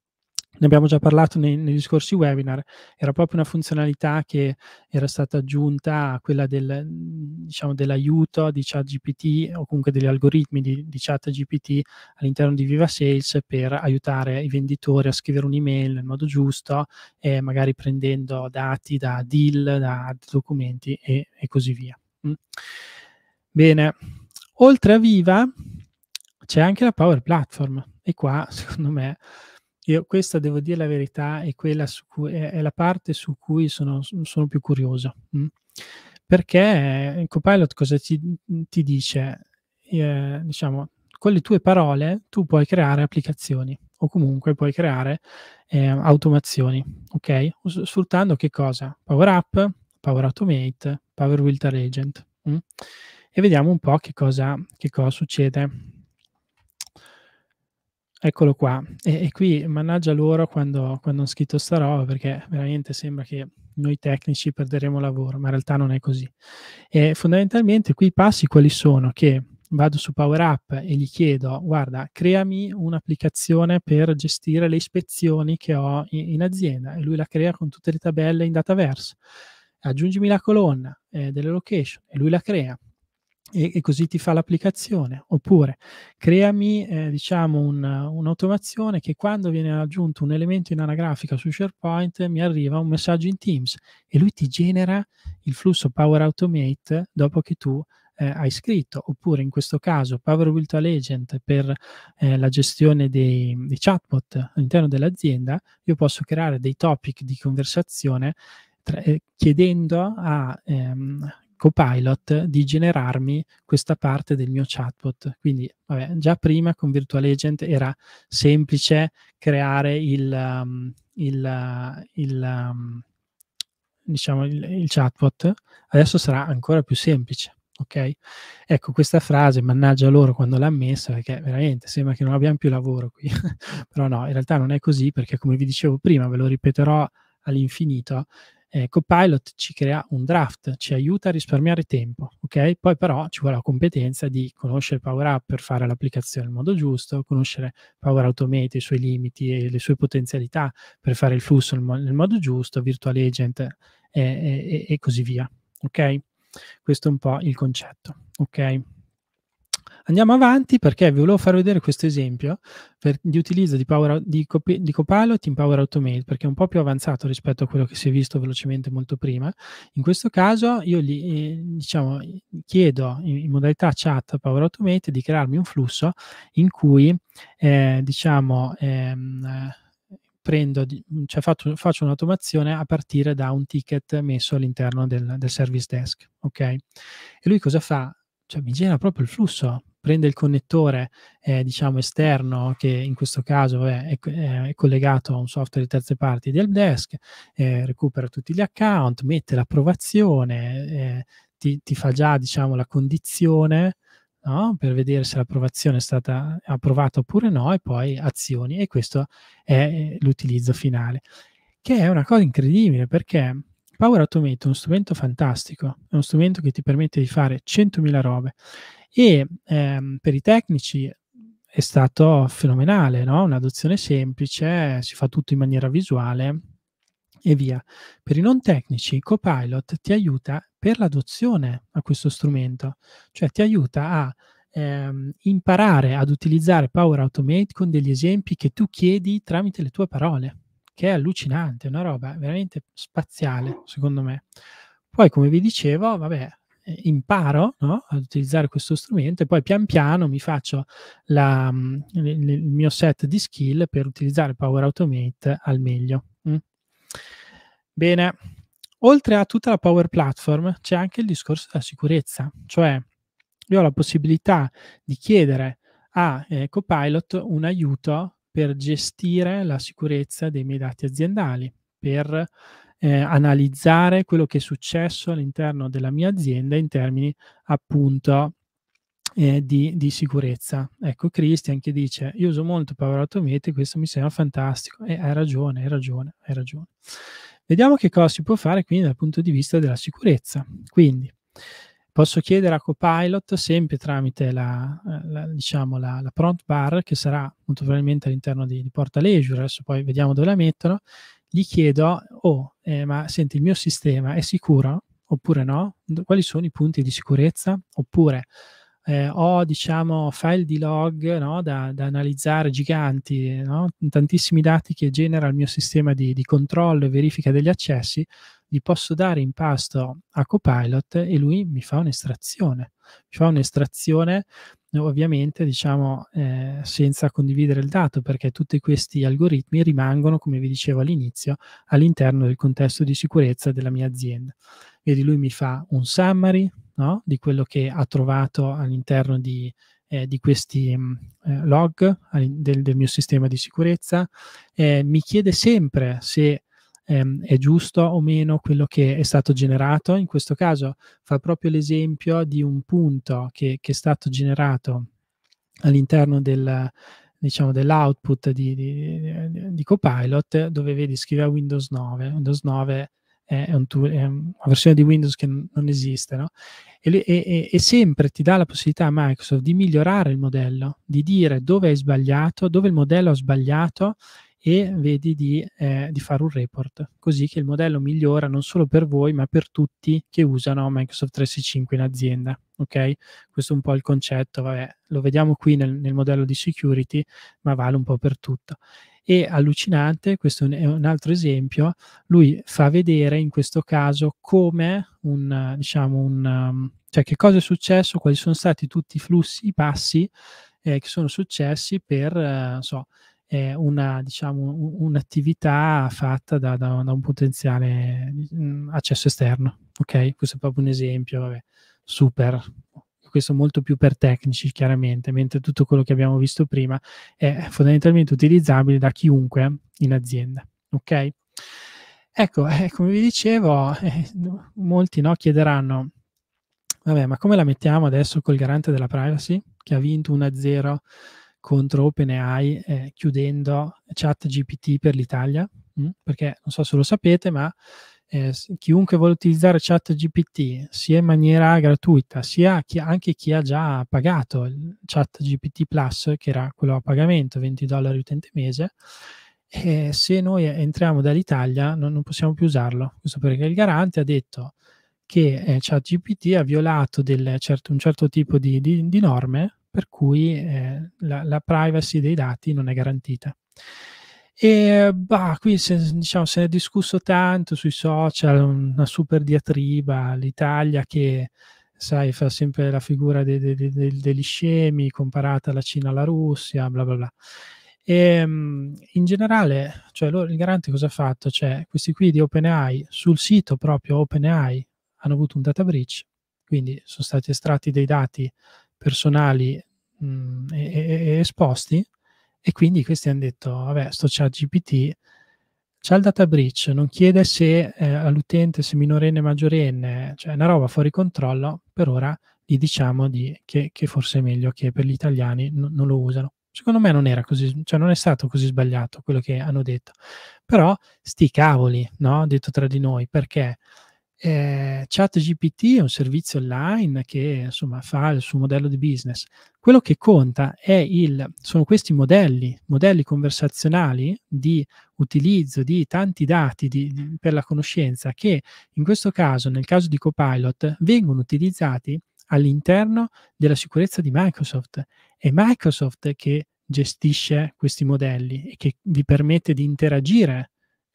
ne abbiamo già parlato nei, negli scorsi webinar, era proprio una funzionalità che era stata aggiunta a quella del, diciamo, dell'aiuto di ChatGPT o comunque degli algoritmi di, di ChatGPT all'interno di Viva Sales per aiutare i venditori a scrivere un'email nel modo giusto, eh, magari prendendo dati da deal, da documenti e, e così via. Mm. Bene, oltre a Viva c'è anche la Power Platform e qua secondo me io questa devo dire la verità, è, quella su cui, è, è la parte su cui sono, sono più curioso. Mh? Mm. Perché il eh, Copilot cosa ci, ti dice? Eh, diciamo, con le tue parole tu puoi creare applicazioni o comunque puoi creare eh, automazioni, ok? Sfruttando che cosa? Power Up, Power Automate, Power Wilter Agent. Mh? Mm? E vediamo un po' che cosa, che cosa succede Eccolo qua. E, e, qui mannaggia loro quando, quando ho scritto sta roba, perché veramente sembra che noi tecnici perderemo lavoro, ma in realtà non è così. E fondamentalmente qui i passi quali sono? Che vado su Power App e gli chiedo, guarda, creami un'applicazione per gestire le ispezioni che ho in, in, azienda e lui la crea con tutte le tabelle in Dataverse. Aggiungimi la colonna eh, delle location e lui la crea e, e così ti fa l'applicazione. Oppure creami eh, diciamo un, un'automazione che quando viene aggiunto un elemento in anagrafica su SharePoint mi arriva un messaggio in Teams e lui ti genera il flusso Power Automate dopo che tu eh, hai scritto, oppure in questo caso Power Virtual Agent per eh, la gestione dei, dei chatbot all'interno dell'azienda, io posso creare dei topic di conversazione eh, chiedendo a ehm, Copilot di generarmi questa parte del mio chatbot. Quindi, vabbè, già prima con Virtual Agent era semplice creare il, um, il, uh, il, um, diciamo il chatbot, adesso sarà ancora più semplice. Ok? Ecco, questa frase, mannaggia loro quando l'ha messa, perché veramente sembra che non abbiamo più lavoro qui. Però no, in realtà non è così, perché come vi dicevo prima, ve lo ripeterò all'infinito, eh, Copilot ci crea un draft, ci aiuta a risparmiare tempo, ok? Poi però ci vuole la competenza di conoscere Power Up per fare l'applicazione nel modo giusto, conoscere Power Automate, i suoi limiti e le sue potenzialità per fare il flusso nel, nel modo giusto, Virtual Agent e, e, e così via, ok? Questo è un po' il concetto, ok? Andiamo avanti perché vi volevo far vedere questo esempio per, di utilizzo di, power, di, di Copilot in Power Automate perché è un po' più avanzato rispetto a quello che si è visto velocemente molto prima. In questo caso io gli, eh, diciamo, chiedo in, in, modalità chat Power Automate di crearmi un flusso in cui eh, diciamo, ehm, prendo, cioè faccio, faccio, un'automazione a partire da un ticket messo all'interno del, del service desk. Okay? E lui cosa fa? cioè, mi genera proprio il flusso. Prende il connettore, eh, diciamo, esterno, che in questo caso è, è, è, collegato a un software di terze parti di helpdesk, eh, recupera tutti gli account, mette l'approvazione, eh, ti, ti, fa già, diciamo, la condizione No? per vedere se l'approvazione è stata approvata oppure no, e poi azioni, e questo è eh, l'utilizzo finale, che è una cosa incredibile perché Power Automate è uno strumento fantastico, è uno strumento che ti permette di fare 100.000 robe e ehm, per i tecnici è stato fenomenale, no? un'adozione semplice, si fa tutto in maniera visuale e via. Per i non tecnici, Copilot ti aiuta per l'adozione a questo strumento, cioè ti aiuta a ehm, imparare ad utilizzare Power Automate con degli esempi che tu chiedi tramite le tue parole che è allucinante, una roba veramente spaziale, secondo me. Poi, come vi dicevo, vabbè, eh, imparo no? ad utilizzare questo strumento e poi pian piano mi faccio la, mm, il, mio set di skill per utilizzare Power Automate al meglio. Mm. Bene, oltre a tutta la Power Platform c'è anche il discorso della sicurezza, cioè io ho la possibilità di chiedere a eh, Copilot un aiuto per gestire la sicurezza dei miei dati aziendali, per eh, analizzare quello che è successo all'interno della mia azienda in termini appunto eh, di, di, sicurezza. Ecco, Christian che dice: Io uso molto Power Automate e questo mi sembra fantastico. E eh, hai ragione, hai ragione, hai ragione. Vediamo che cosa si può fare quindi dal punto di vista della sicurezza. Quindi, posso chiedere a Copilot sempre tramite la, eh, la diciamo, la, la, prompt bar che sarà molto probabilmente all'interno di, di Portal Azure, adesso poi vediamo dove la mettono, gli chiedo, oh, eh, ma senti, il mio sistema è sicuro oppure no? Quali sono i punti di sicurezza? Oppure eh, ho, diciamo, file di log no? da, da, analizzare giganti, no? tantissimi dati che genera il mio sistema di, di controllo e verifica degli accessi, gli posso dare in pasto a Copilot e lui mi fa un'estrazione. Mi fa un'estrazione ovviamente diciamo eh, senza condividere il dato perché tutti questi algoritmi rimangono come vi dicevo all'inizio all'interno del contesto di sicurezza della mia azienda vedi lui mi fa un summary no? di quello che ha trovato all'interno di, eh, di questi mm, eh, log del, del, mio sistema di sicurezza mi chiede sempre se ehm, è giusto o meno quello che è stato generato. In questo caso fa proprio l'esempio di un punto che, che è stato generato all'interno del, diciamo, dell'output di, di, di, Copilot dove vedi scrive Windows 9. Windows 9 è, un tool, è una versione di Windows che non esiste, no? e, e, e, sempre ti dà la possibilità a Microsoft di migliorare il modello, di dire dove hai sbagliato, dove il modello ha sbagliato e vedi di, eh, di, fare un report, così che il modello migliora non solo per voi, ma per tutti che usano Microsoft 365 in azienda. Ok? Questo è un po' il concetto, vabbè, lo vediamo qui nel, nel modello di security, ma vale un po' per tutto. E allucinante, questo è un altro esempio, lui fa vedere in questo caso come un, diciamo, un, um, cioè che cosa è successo, quali sono stati tutti i flussi, i passi eh, che sono successi per, eh, so, eh, una, diciamo, un'attività fatta da, da, da un potenziale mm, accesso esterno. Ok, questo è proprio un esempio, vabbè, super. Questo molto più per tecnici, chiaramente, mentre tutto quello che abbiamo visto prima è fondamentalmente utilizzabile da chiunque in azienda. Ok? Ecco, eh, come vi dicevo, eh, molti no, chiederanno, vabbè, ma come la mettiamo adesso col garante della privacy che ha vinto 1-0 contro OpenAI eh, chiudendo ChatGPT per l'Italia, mh? Mm, perché non so se lo sapete, ma eh, chiunque vuole utilizzare ChatGPT sia in maniera gratuita, sia chi, anche chi ha già pagato il ChatGPT Plus, che era quello a pagamento, 20 dollari utente mese, eh, se noi entriamo dall'Italia non, non, possiamo più usarlo. Questo perché il garante ha detto che eh, ChatGPT ha violato del, certo, un certo tipo di, di, di norme per cui eh, la, la, privacy dei dati non è garantita. E bah, qui se, diciamo, se ne è discusso tanto sui social, una super diatriba, l'Italia che sai, fa sempre la figura de, de, de, degli scemi comparata alla Cina alla Russia, bla bla bla. E, ehm, in generale, cioè, loro, il garante cosa ha fatto? Cioè, questi qui di OpenAI, sul sito proprio OpenAI hanno avuto un data breach, quindi sono stati estratti dei dati personali mh, e, e, esposti e quindi questi hanno detto, vabbè, sto chat GPT, c'è il data breach, non chiede se eh, all'utente se minorenne o maggiorenne, cioè una roba fuori controllo, per ora gli diciamo di, che, che, forse è meglio che per gli italiani n- non lo usano. Secondo me non era così, cioè non è stato così sbagliato quello che hanno detto. Però sti cavoli, no? Detto tra di noi, perché eh, ChatGPT è un servizio online che insomma, fa il suo modello di business. Quello che conta il, sono questi modelli, modelli conversazionali di utilizzo di tanti dati di, di, per la conoscenza che in questo caso, nel caso di Copilot, vengono utilizzati all'interno della sicurezza di Microsoft. È Microsoft che gestisce questi modelli e che vi permette di interagire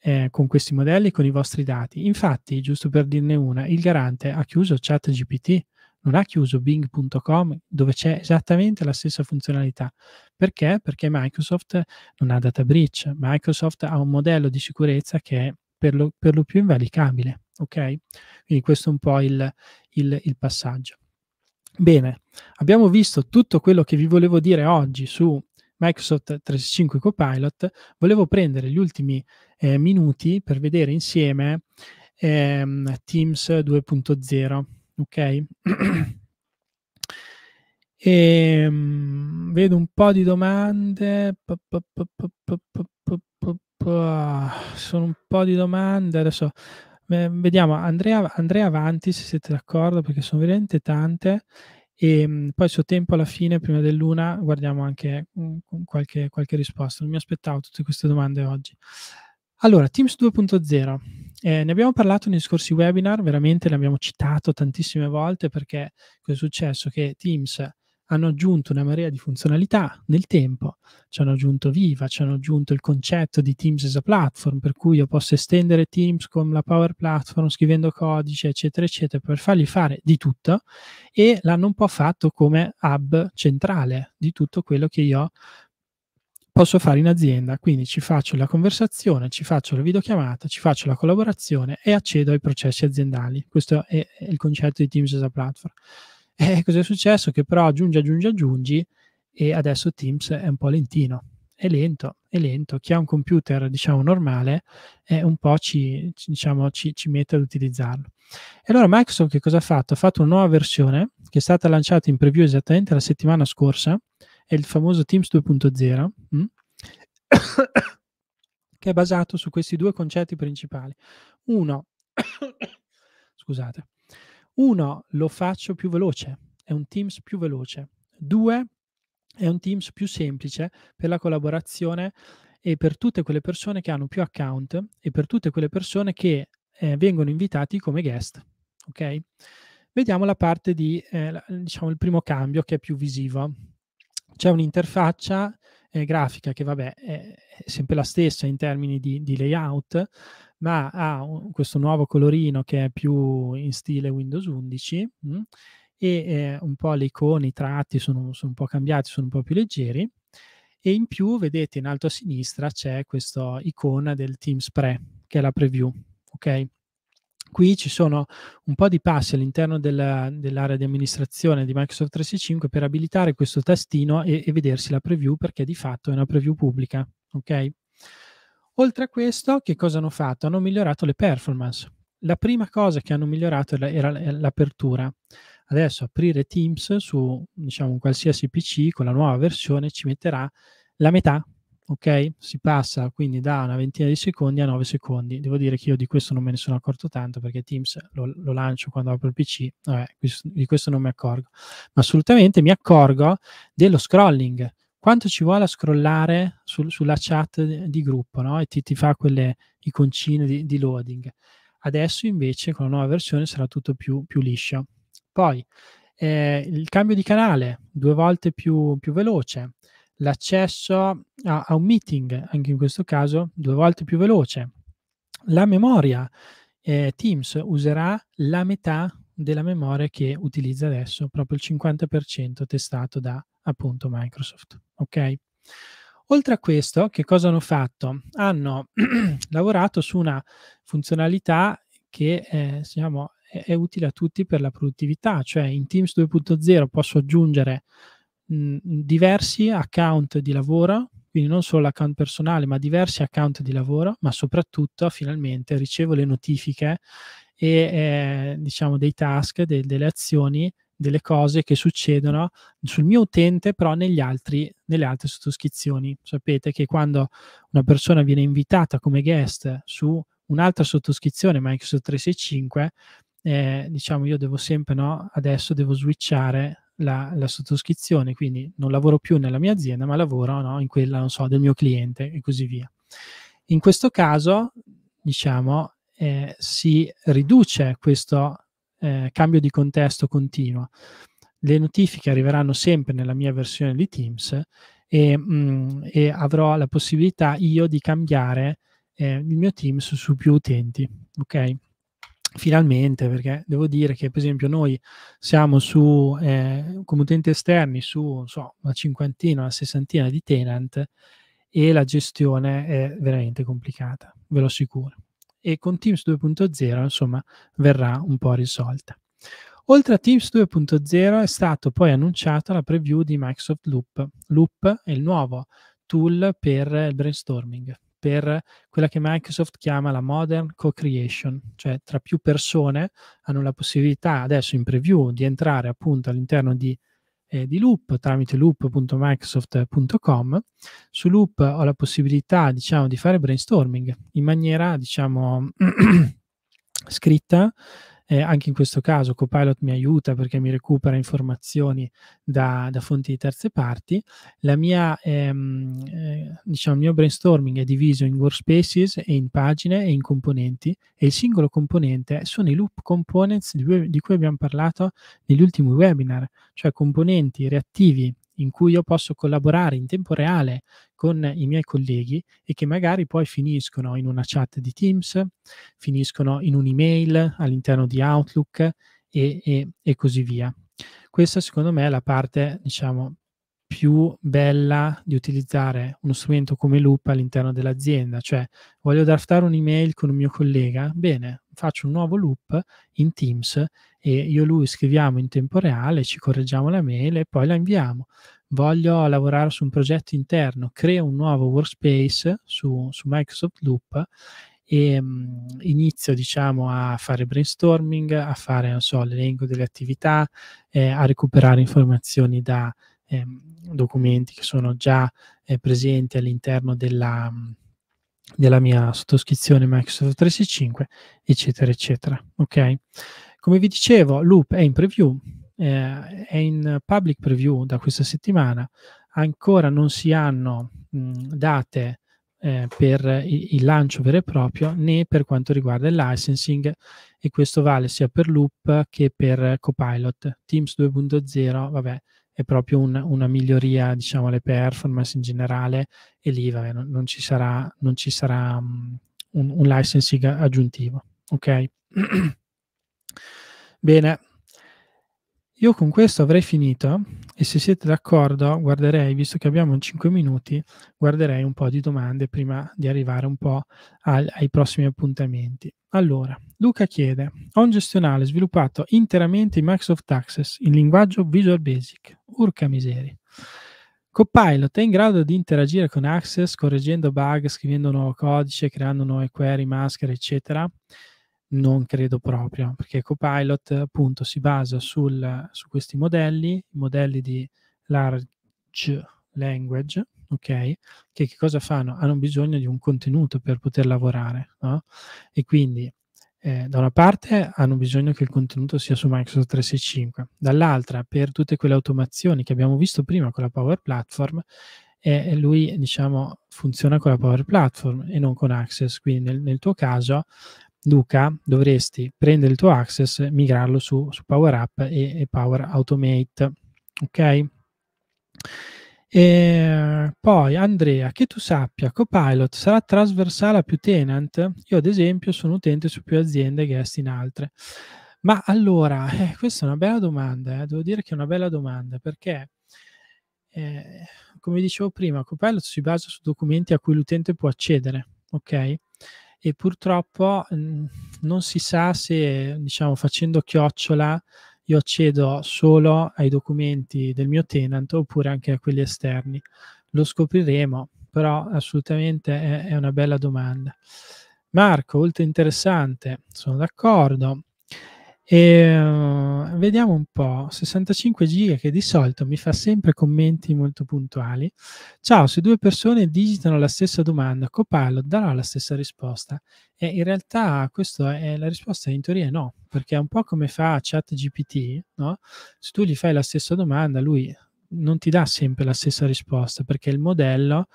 eh, con questi modelli, con i vostri dati. Infatti, giusto per dirne una, il garante ha chiuso ChatGPT, non ha chiuso bing.com dove c'è esattamente la stessa funzionalità. Perché? Perché Microsoft non ha data breach, Microsoft ha un modello di sicurezza che è per lo, per lo più invalicabile. Ok? Quindi questo è un po' il, il, il passaggio. Bene, abbiamo visto tutto quello che vi volevo dire oggi su Microsoft 365 Copilot. Volevo prendere gli ultimi eh, minuti per vedere insieme ehm, Teams 2.0. Ok? e, mh, ehm, vedo un po' di domande. Sono un po' di domande. Adesso vediamo. Andrea, Andrea avanti se siete d'accordo, perché sono veramente tante e ehm, poi sul tempo alla fine, prima dell'una, guardiamo anche mm, qualche, qualche risposta. Non mi aspettavo tutte queste domande oggi. Allora, Teams 2.0. Eh, ne abbiamo parlato negli scorsi webinar, veramente l'abbiamo citato tantissime volte perché è successo? Che Teams hanno aggiunto una marea di funzionalità nel tempo, ci hanno aggiunto Viva, ci hanno aggiunto il concetto di Teams as a platform, per cui io posso estendere Teams con la Power Platform scrivendo codice, eccetera, eccetera, per fargli fare di tutto e l'hanno un po' fatto come hub centrale di tutto quello che io posso fare in azienda, quindi ci faccio la conversazione, ci faccio la videochiamata, ci faccio la collaborazione e accedo ai processi aziendali. Questo è, è il concetto di Teams as a platform. E cosa successo? Che però aggiungi, aggiungi, aggiungi e adesso Teams è un po' lentino. È lento, è lento. Chi ha un computer, diciamo, normale, eh, un po' ci, diciamo, ci, ci mette ad utilizzarlo. E allora Microsoft che cosa ha fatto? Ha fatto una nuova versione che è stata lanciata in preview esattamente la settimana scorsa, è il famoso Teams 2.0, mm? che è basato su questi due concetti principali. Uno, scusate, uno lo faccio più veloce, è un Teams più veloce. Due, è un Teams più semplice per la collaborazione e per tutte quelle persone che hanno più account e per tutte quelle persone che eh, vengono invitati come guest. Ok? Vediamo la parte di, eh, diciamo, il primo cambio che è più visivo c'è un'interfaccia eh, grafica che vabbè è sempre la stessa in termini di, di layout, ma ha un, questo nuovo colorino che è più in stile Windows 11 mh, mm, e eh, un po' le icone, i tratti sono, sono un po' cambiati, sono un po' più leggeri e in più vedete in alto a sinistra c'è questa icona del Teams Pre che è la preview. Ok, qui ci sono un po' di passi all'interno della, dell'area di amministrazione di Microsoft 365 per abilitare questo tastino e, e vedersi la preview perché di fatto è una preview pubblica. Ok? Oltre a questo, che cosa hanno fatto? Hanno migliorato le performance. La prima cosa che hanno migliorato era l'apertura. Adesso aprire Teams su diciamo, qualsiasi PC con la nuova versione ci metterà la metà ok? Si passa quindi da una ventina di secondi a 9 secondi. Devo dire che io di questo non me ne sono accorto tanto perché Teams lo, lo lancio quando apro il PC, Vabbè, di questo non mi accorgo, ma assolutamente mi accorgo dello scrolling. Quanto ci vuole a scrollare sul, sulla chat di, di gruppo, no? E ti, ti, fa quelle iconcine di, di, loading. Adesso invece con la nuova versione sarà tutto più, più liscio. Poi eh, il cambio di canale, due volte più, più veloce l'accesso a, a, un meeting, anche in questo caso due volte più veloce. La memoria, eh, Teams userà la metà della memoria che utilizza adesso, proprio il 50% testato da appunto Microsoft. Ok? Oltre a questo, che cosa hanno fatto? Hanno lavorato su una funzionalità che eh, diciamo, è, è utile a tutti per la produttività, cioè in Teams 2.0 posso aggiungere diversi account di lavoro, quindi non solo l'account personale, ma diversi account di lavoro, ma soprattutto finalmente ricevo le notifiche e eh, diciamo dei task, de- delle azioni, delle cose che succedono sul mio utente, però negli altri, nelle altre sottoscrizioni. Sapete che quando una persona viene invitata come guest su un'altra sottoscrizione Microsoft 365, eh, diciamo io devo sempre, no, adesso devo switchare la, la, sottoscrizione, quindi non lavoro più nella mia azienda, ma lavoro no, in quella, so, del mio cliente e così via. In questo caso, diciamo, eh, si riduce questo eh, cambio di contesto continuo. Le notifiche arriveranno sempre nella mia versione di Teams e, mh, mm, e avrò la possibilità io di cambiare eh, il mio Teams su più utenti. Ok? finalmente, perché devo dire che per esempio noi siamo su, eh, come utenti esterni su so, una cinquantina, una sessantina di tenant e la gestione è veramente complicata, ve lo assicuro. E con Teams 2.0 insomma verrà un po' risolta. Oltre a Teams 2.0 è stato poi annunciata la preview di Microsoft Loop. Loop è il nuovo tool per il brainstorming per quella che Microsoft chiama la modern co-creation, cioè tra più persone hanno la possibilità adesso in preview di entrare appunto all'interno di, eh, di Loop tramite loop.microsoft.com. Su Loop ho la possibilità diciamo di fare brainstorming in maniera diciamo scritta eh, anche in questo caso Copilot mi aiuta perché mi recupera informazioni da, da fonti di terze parti. Mia, ehm, eh, diciamo, il mio brainstorming è diviso in workspaces e in pagine e in componenti e il singolo componente sono i loop components di cui, di cui abbiamo parlato negli ultimi webinar, cioè componenti reattivi in cui io posso collaborare in tempo reale con i miei colleghi e che magari poi finiscono in una chat di Teams, finiscono in un'email all'interno di Outlook e, e, e così via. Questa secondo me è la parte, diciamo, più bella di utilizzare uno strumento come Loop all'interno dell'azienda, cioè voglio draftare un'email con un mio collega, bene, faccio un nuovo loop in Teams e io e lui scriviamo in tempo reale, ci correggiamo la mail e poi la inviamo. Voglio lavorare su un progetto interno, creo un nuovo workspace su, su Microsoft Loop e mh, mm, inizio diciamo a fare brainstorming, a fare non so, l'elenco delle attività, eh, a recuperare informazioni da ehm, documenti che sono già eh, presenti all'interno della, della mia sottoscrizione Microsoft 365, eccetera, eccetera. Ok? Come vi dicevo, Loop è in preview, eh, è in public preview da questa settimana, ancora non si hanno mh, date eh, per il lancio vero e proprio né per quanto riguarda il licensing e questo vale sia per Loop che per Copilot. Teams 2.0, vabbè, è proprio un, una miglioria, diciamo, alle performance in generale e lì vabbè, non, non, ci sarà, non ci sarà um, un, un licensing aggiuntivo. Ok? Bene, io con questo avrei finito e se siete d'accordo guarderei, visto che abbiamo 5 minuti, guarderei un po' di domande prima di arrivare un po' al, ai prossimi appuntamenti. Allora, Luca chiede, ho un gestionale sviluppato interamente in Microsoft Access in linguaggio Visual Basic. Urca miseri. Copilot è in grado di interagire con Access correggendo bug, scrivendo nuovo codice, creando nuove query, maschere, eccetera? Non credo proprio, perché Copilot appunto si basa sul, su questi modelli, modelli di large language, ok? Che, che cosa fanno? Hanno bisogno di un contenuto per poter lavorare, no? E quindi eh, da una parte hanno bisogno che il contenuto sia su Microsoft 365, dall'altra per tutte quelle automazioni che abbiamo visto prima con la Power Platform, eh, lui diciamo funziona con la Power Platform e non con Access, quindi nel, nel tuo caso Luca, dovresti prendere il tuo access, migrarlo su, su Power App e, e Power Automate. Ok? E poi Andrea, che tu sappia, Copilot sarà trasversale a più tenant? Io ad esempio sono utente su più aziende guest in altre. Ma allora, eh, questa è una bella domanda, eh. devo dire che è una bella domanda perché, eh, come dicevo prima, Copilot si basa su documenti a cui l'utente può accedere, ok? e purtroppo mh, mm, non si sa se, diciamo, facendo chiocciola io accedo solo ai documenti del mio tenant oppure anche a quelli esterni. Lo scopriremo, però assolutamente è, è una bella domanda. Marco, molto interessante, sono d'accordo. E uh, vediamo un po', 65 giga che di solito mi fa sempre commenti molto puntuali. Ciao, se due persone digitano la stessa domanda, Copilot darà la stessa risposta. E in realtà questa è la risposta in teoria no, perché è un po' come fa ChatGPT, no? Se tu gli fai la stessa domanda, lui non ti dà sempre la stessa risposta perché il modello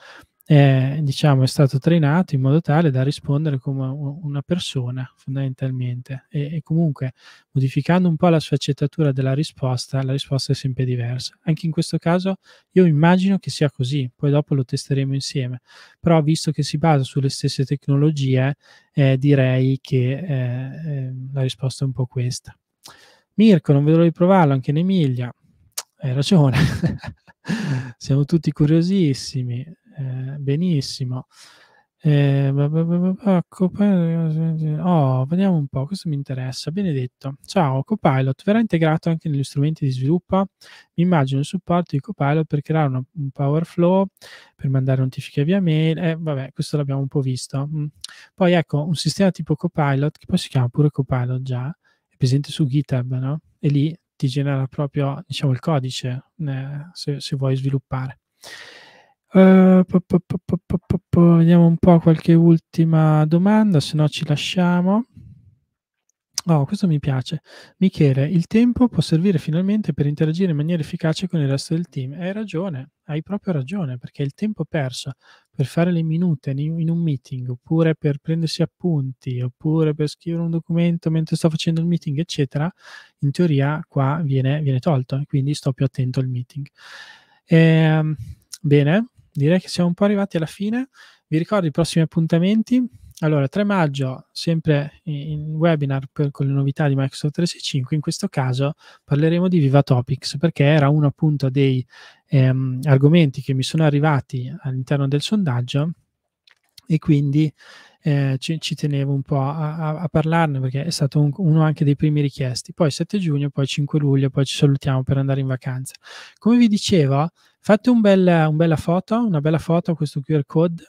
eh, diciamo, è stato trainato in modo tale da rispondere come una persona fondamentalmente e, e, comunque modificando un po' la sfaccettatura della risposta, la risposta è sempre diversa. Anche in questo caso io immagino che sia così, poi dopo lo testeremo insieme, però visto che si basa sulle stesse tecnologie eh, direi che eh, ehm, la risposta è un po' questa. Mirko, non vedo l'ora di provarlo, anche in Emilia, hai ragione. Siamo tutti curiosissimi. Eh, benissimo. Eh, oh, vediamo un po', questo mi interessa. Benedetto. Ciao, Copilot verrà integrato anche negli strumenti di sviluppo? Mi immagino il supporto di Copilot per creare una, un power flow, per mandare notifiche via mail. Eh, vabbè, questo l'abbiamo un po' visto. Mm. Poi ecco, un sistema tipo Copilot, che poi si chiama pure Copilot già, è presente su GitHub, no? E lì ti genera proprio, diciamo, il codice eh, se, se vuoi sviluppare. Uh, po, po, po, vediamo un po' qualche ultima domanda, se no ci lasciamo. Oh, questo mi piace. Michele, il tempo può servire finalmente per interagire in maniera efficace con il resto del team. Hai ragione, hai proprio ragione, perché il tempo perso per fare le minute in un meeting, oppure per prendersi appunti, oppure per scrivere un documento mentre sto facendo il meeting, eccetera, in teoria qua viene, viene tolto, quindi sto più attento al meeting. E, ehm, bene, direi che siamo un po' arrivati alla fine. Vi ricordo i prossimi appuntamenti. Allora, 3 maggio, sempre in webinar per, con le novità di Microsoft 365, in questo caso parleremo di Viva Topics, perché era uno appunto dei ehm, argomenti che mi sono arrivati all'interno del sondaggio e quindi eh, ci, ci, tenevo un po' a, a, a parlarne perché è stato un, uno anche dei primi richiesti. Poi 7 giugno, poi 5 luglio, poi ci salutiamo per andare in vacanza. Come vi dicevo, fate un bel, un bella foto, una bella foto a questo QR code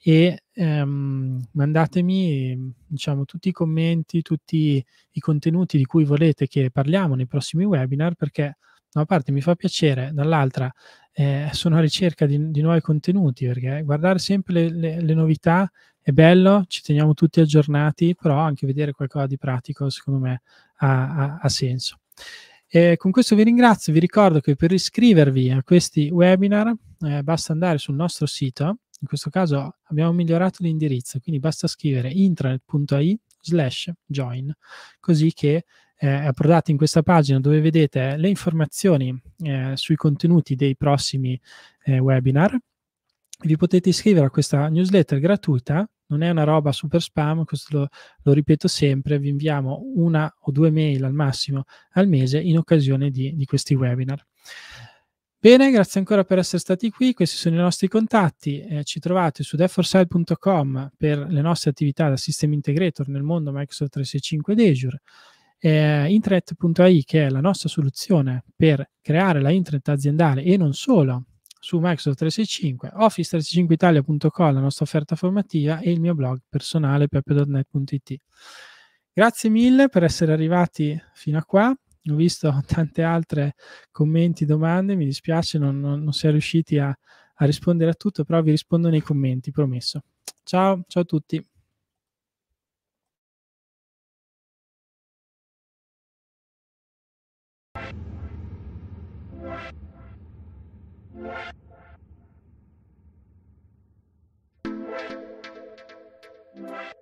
e ehm, mandatemi diciamo, tutti i commenti, tutti i contenuti di cui volete che parliamo nei prossimi webinar perché da una parte mi fa piacere, dall'altra eh, sono a ricerca di, di, nuovi contenuti, perché guardare sempre le, le, le, novità è bello, ci teniamo tutti aggiornati, però anche vedere qualcosa di pratico secondo me ha, ha, ha senso. E con questo vi ringrazio, vi ricordo che per iscrivervi a questi webinar eh, basta andare sul nostro sito, in questo caso abbiamo migliorato l'indirizzo, quindi basta scrivere intranet.ai slash join, così che eh, approdati in questa pagina dove vedete le informazioni eh, sui contenuti dei prossimi eh, webinar. Vi potete iscrivere a questa newsletter gratuita, non è una roba super spam, questo lo, lo ripeto sempre, vi inviamo una o due mail al massimo al mese in occasione di, di questi webinar. Bene, grazie ancora per essere stati qui, questi sono i nostri contatti, eh, ci trovate su deforsale.com per le nostre attività da System Integrator nel mondo Microsoft 365 ed Azure, eh, intranet.ai che è la nostra soluzione per creare la intranet aziendale e non solo su Microsoft 365, office365italia.com, la nostra offerta formativa e il mio blog personale peppe.net.it. Grazie mille per essere arrivati fino a qua. Ho visto tante altre commenti, domande, mi dispiace non, non, non si è riusciti a, a rispondere a tutto, però vi rispondo nei commenti, promesso. Ciao, ciao a tutti. What?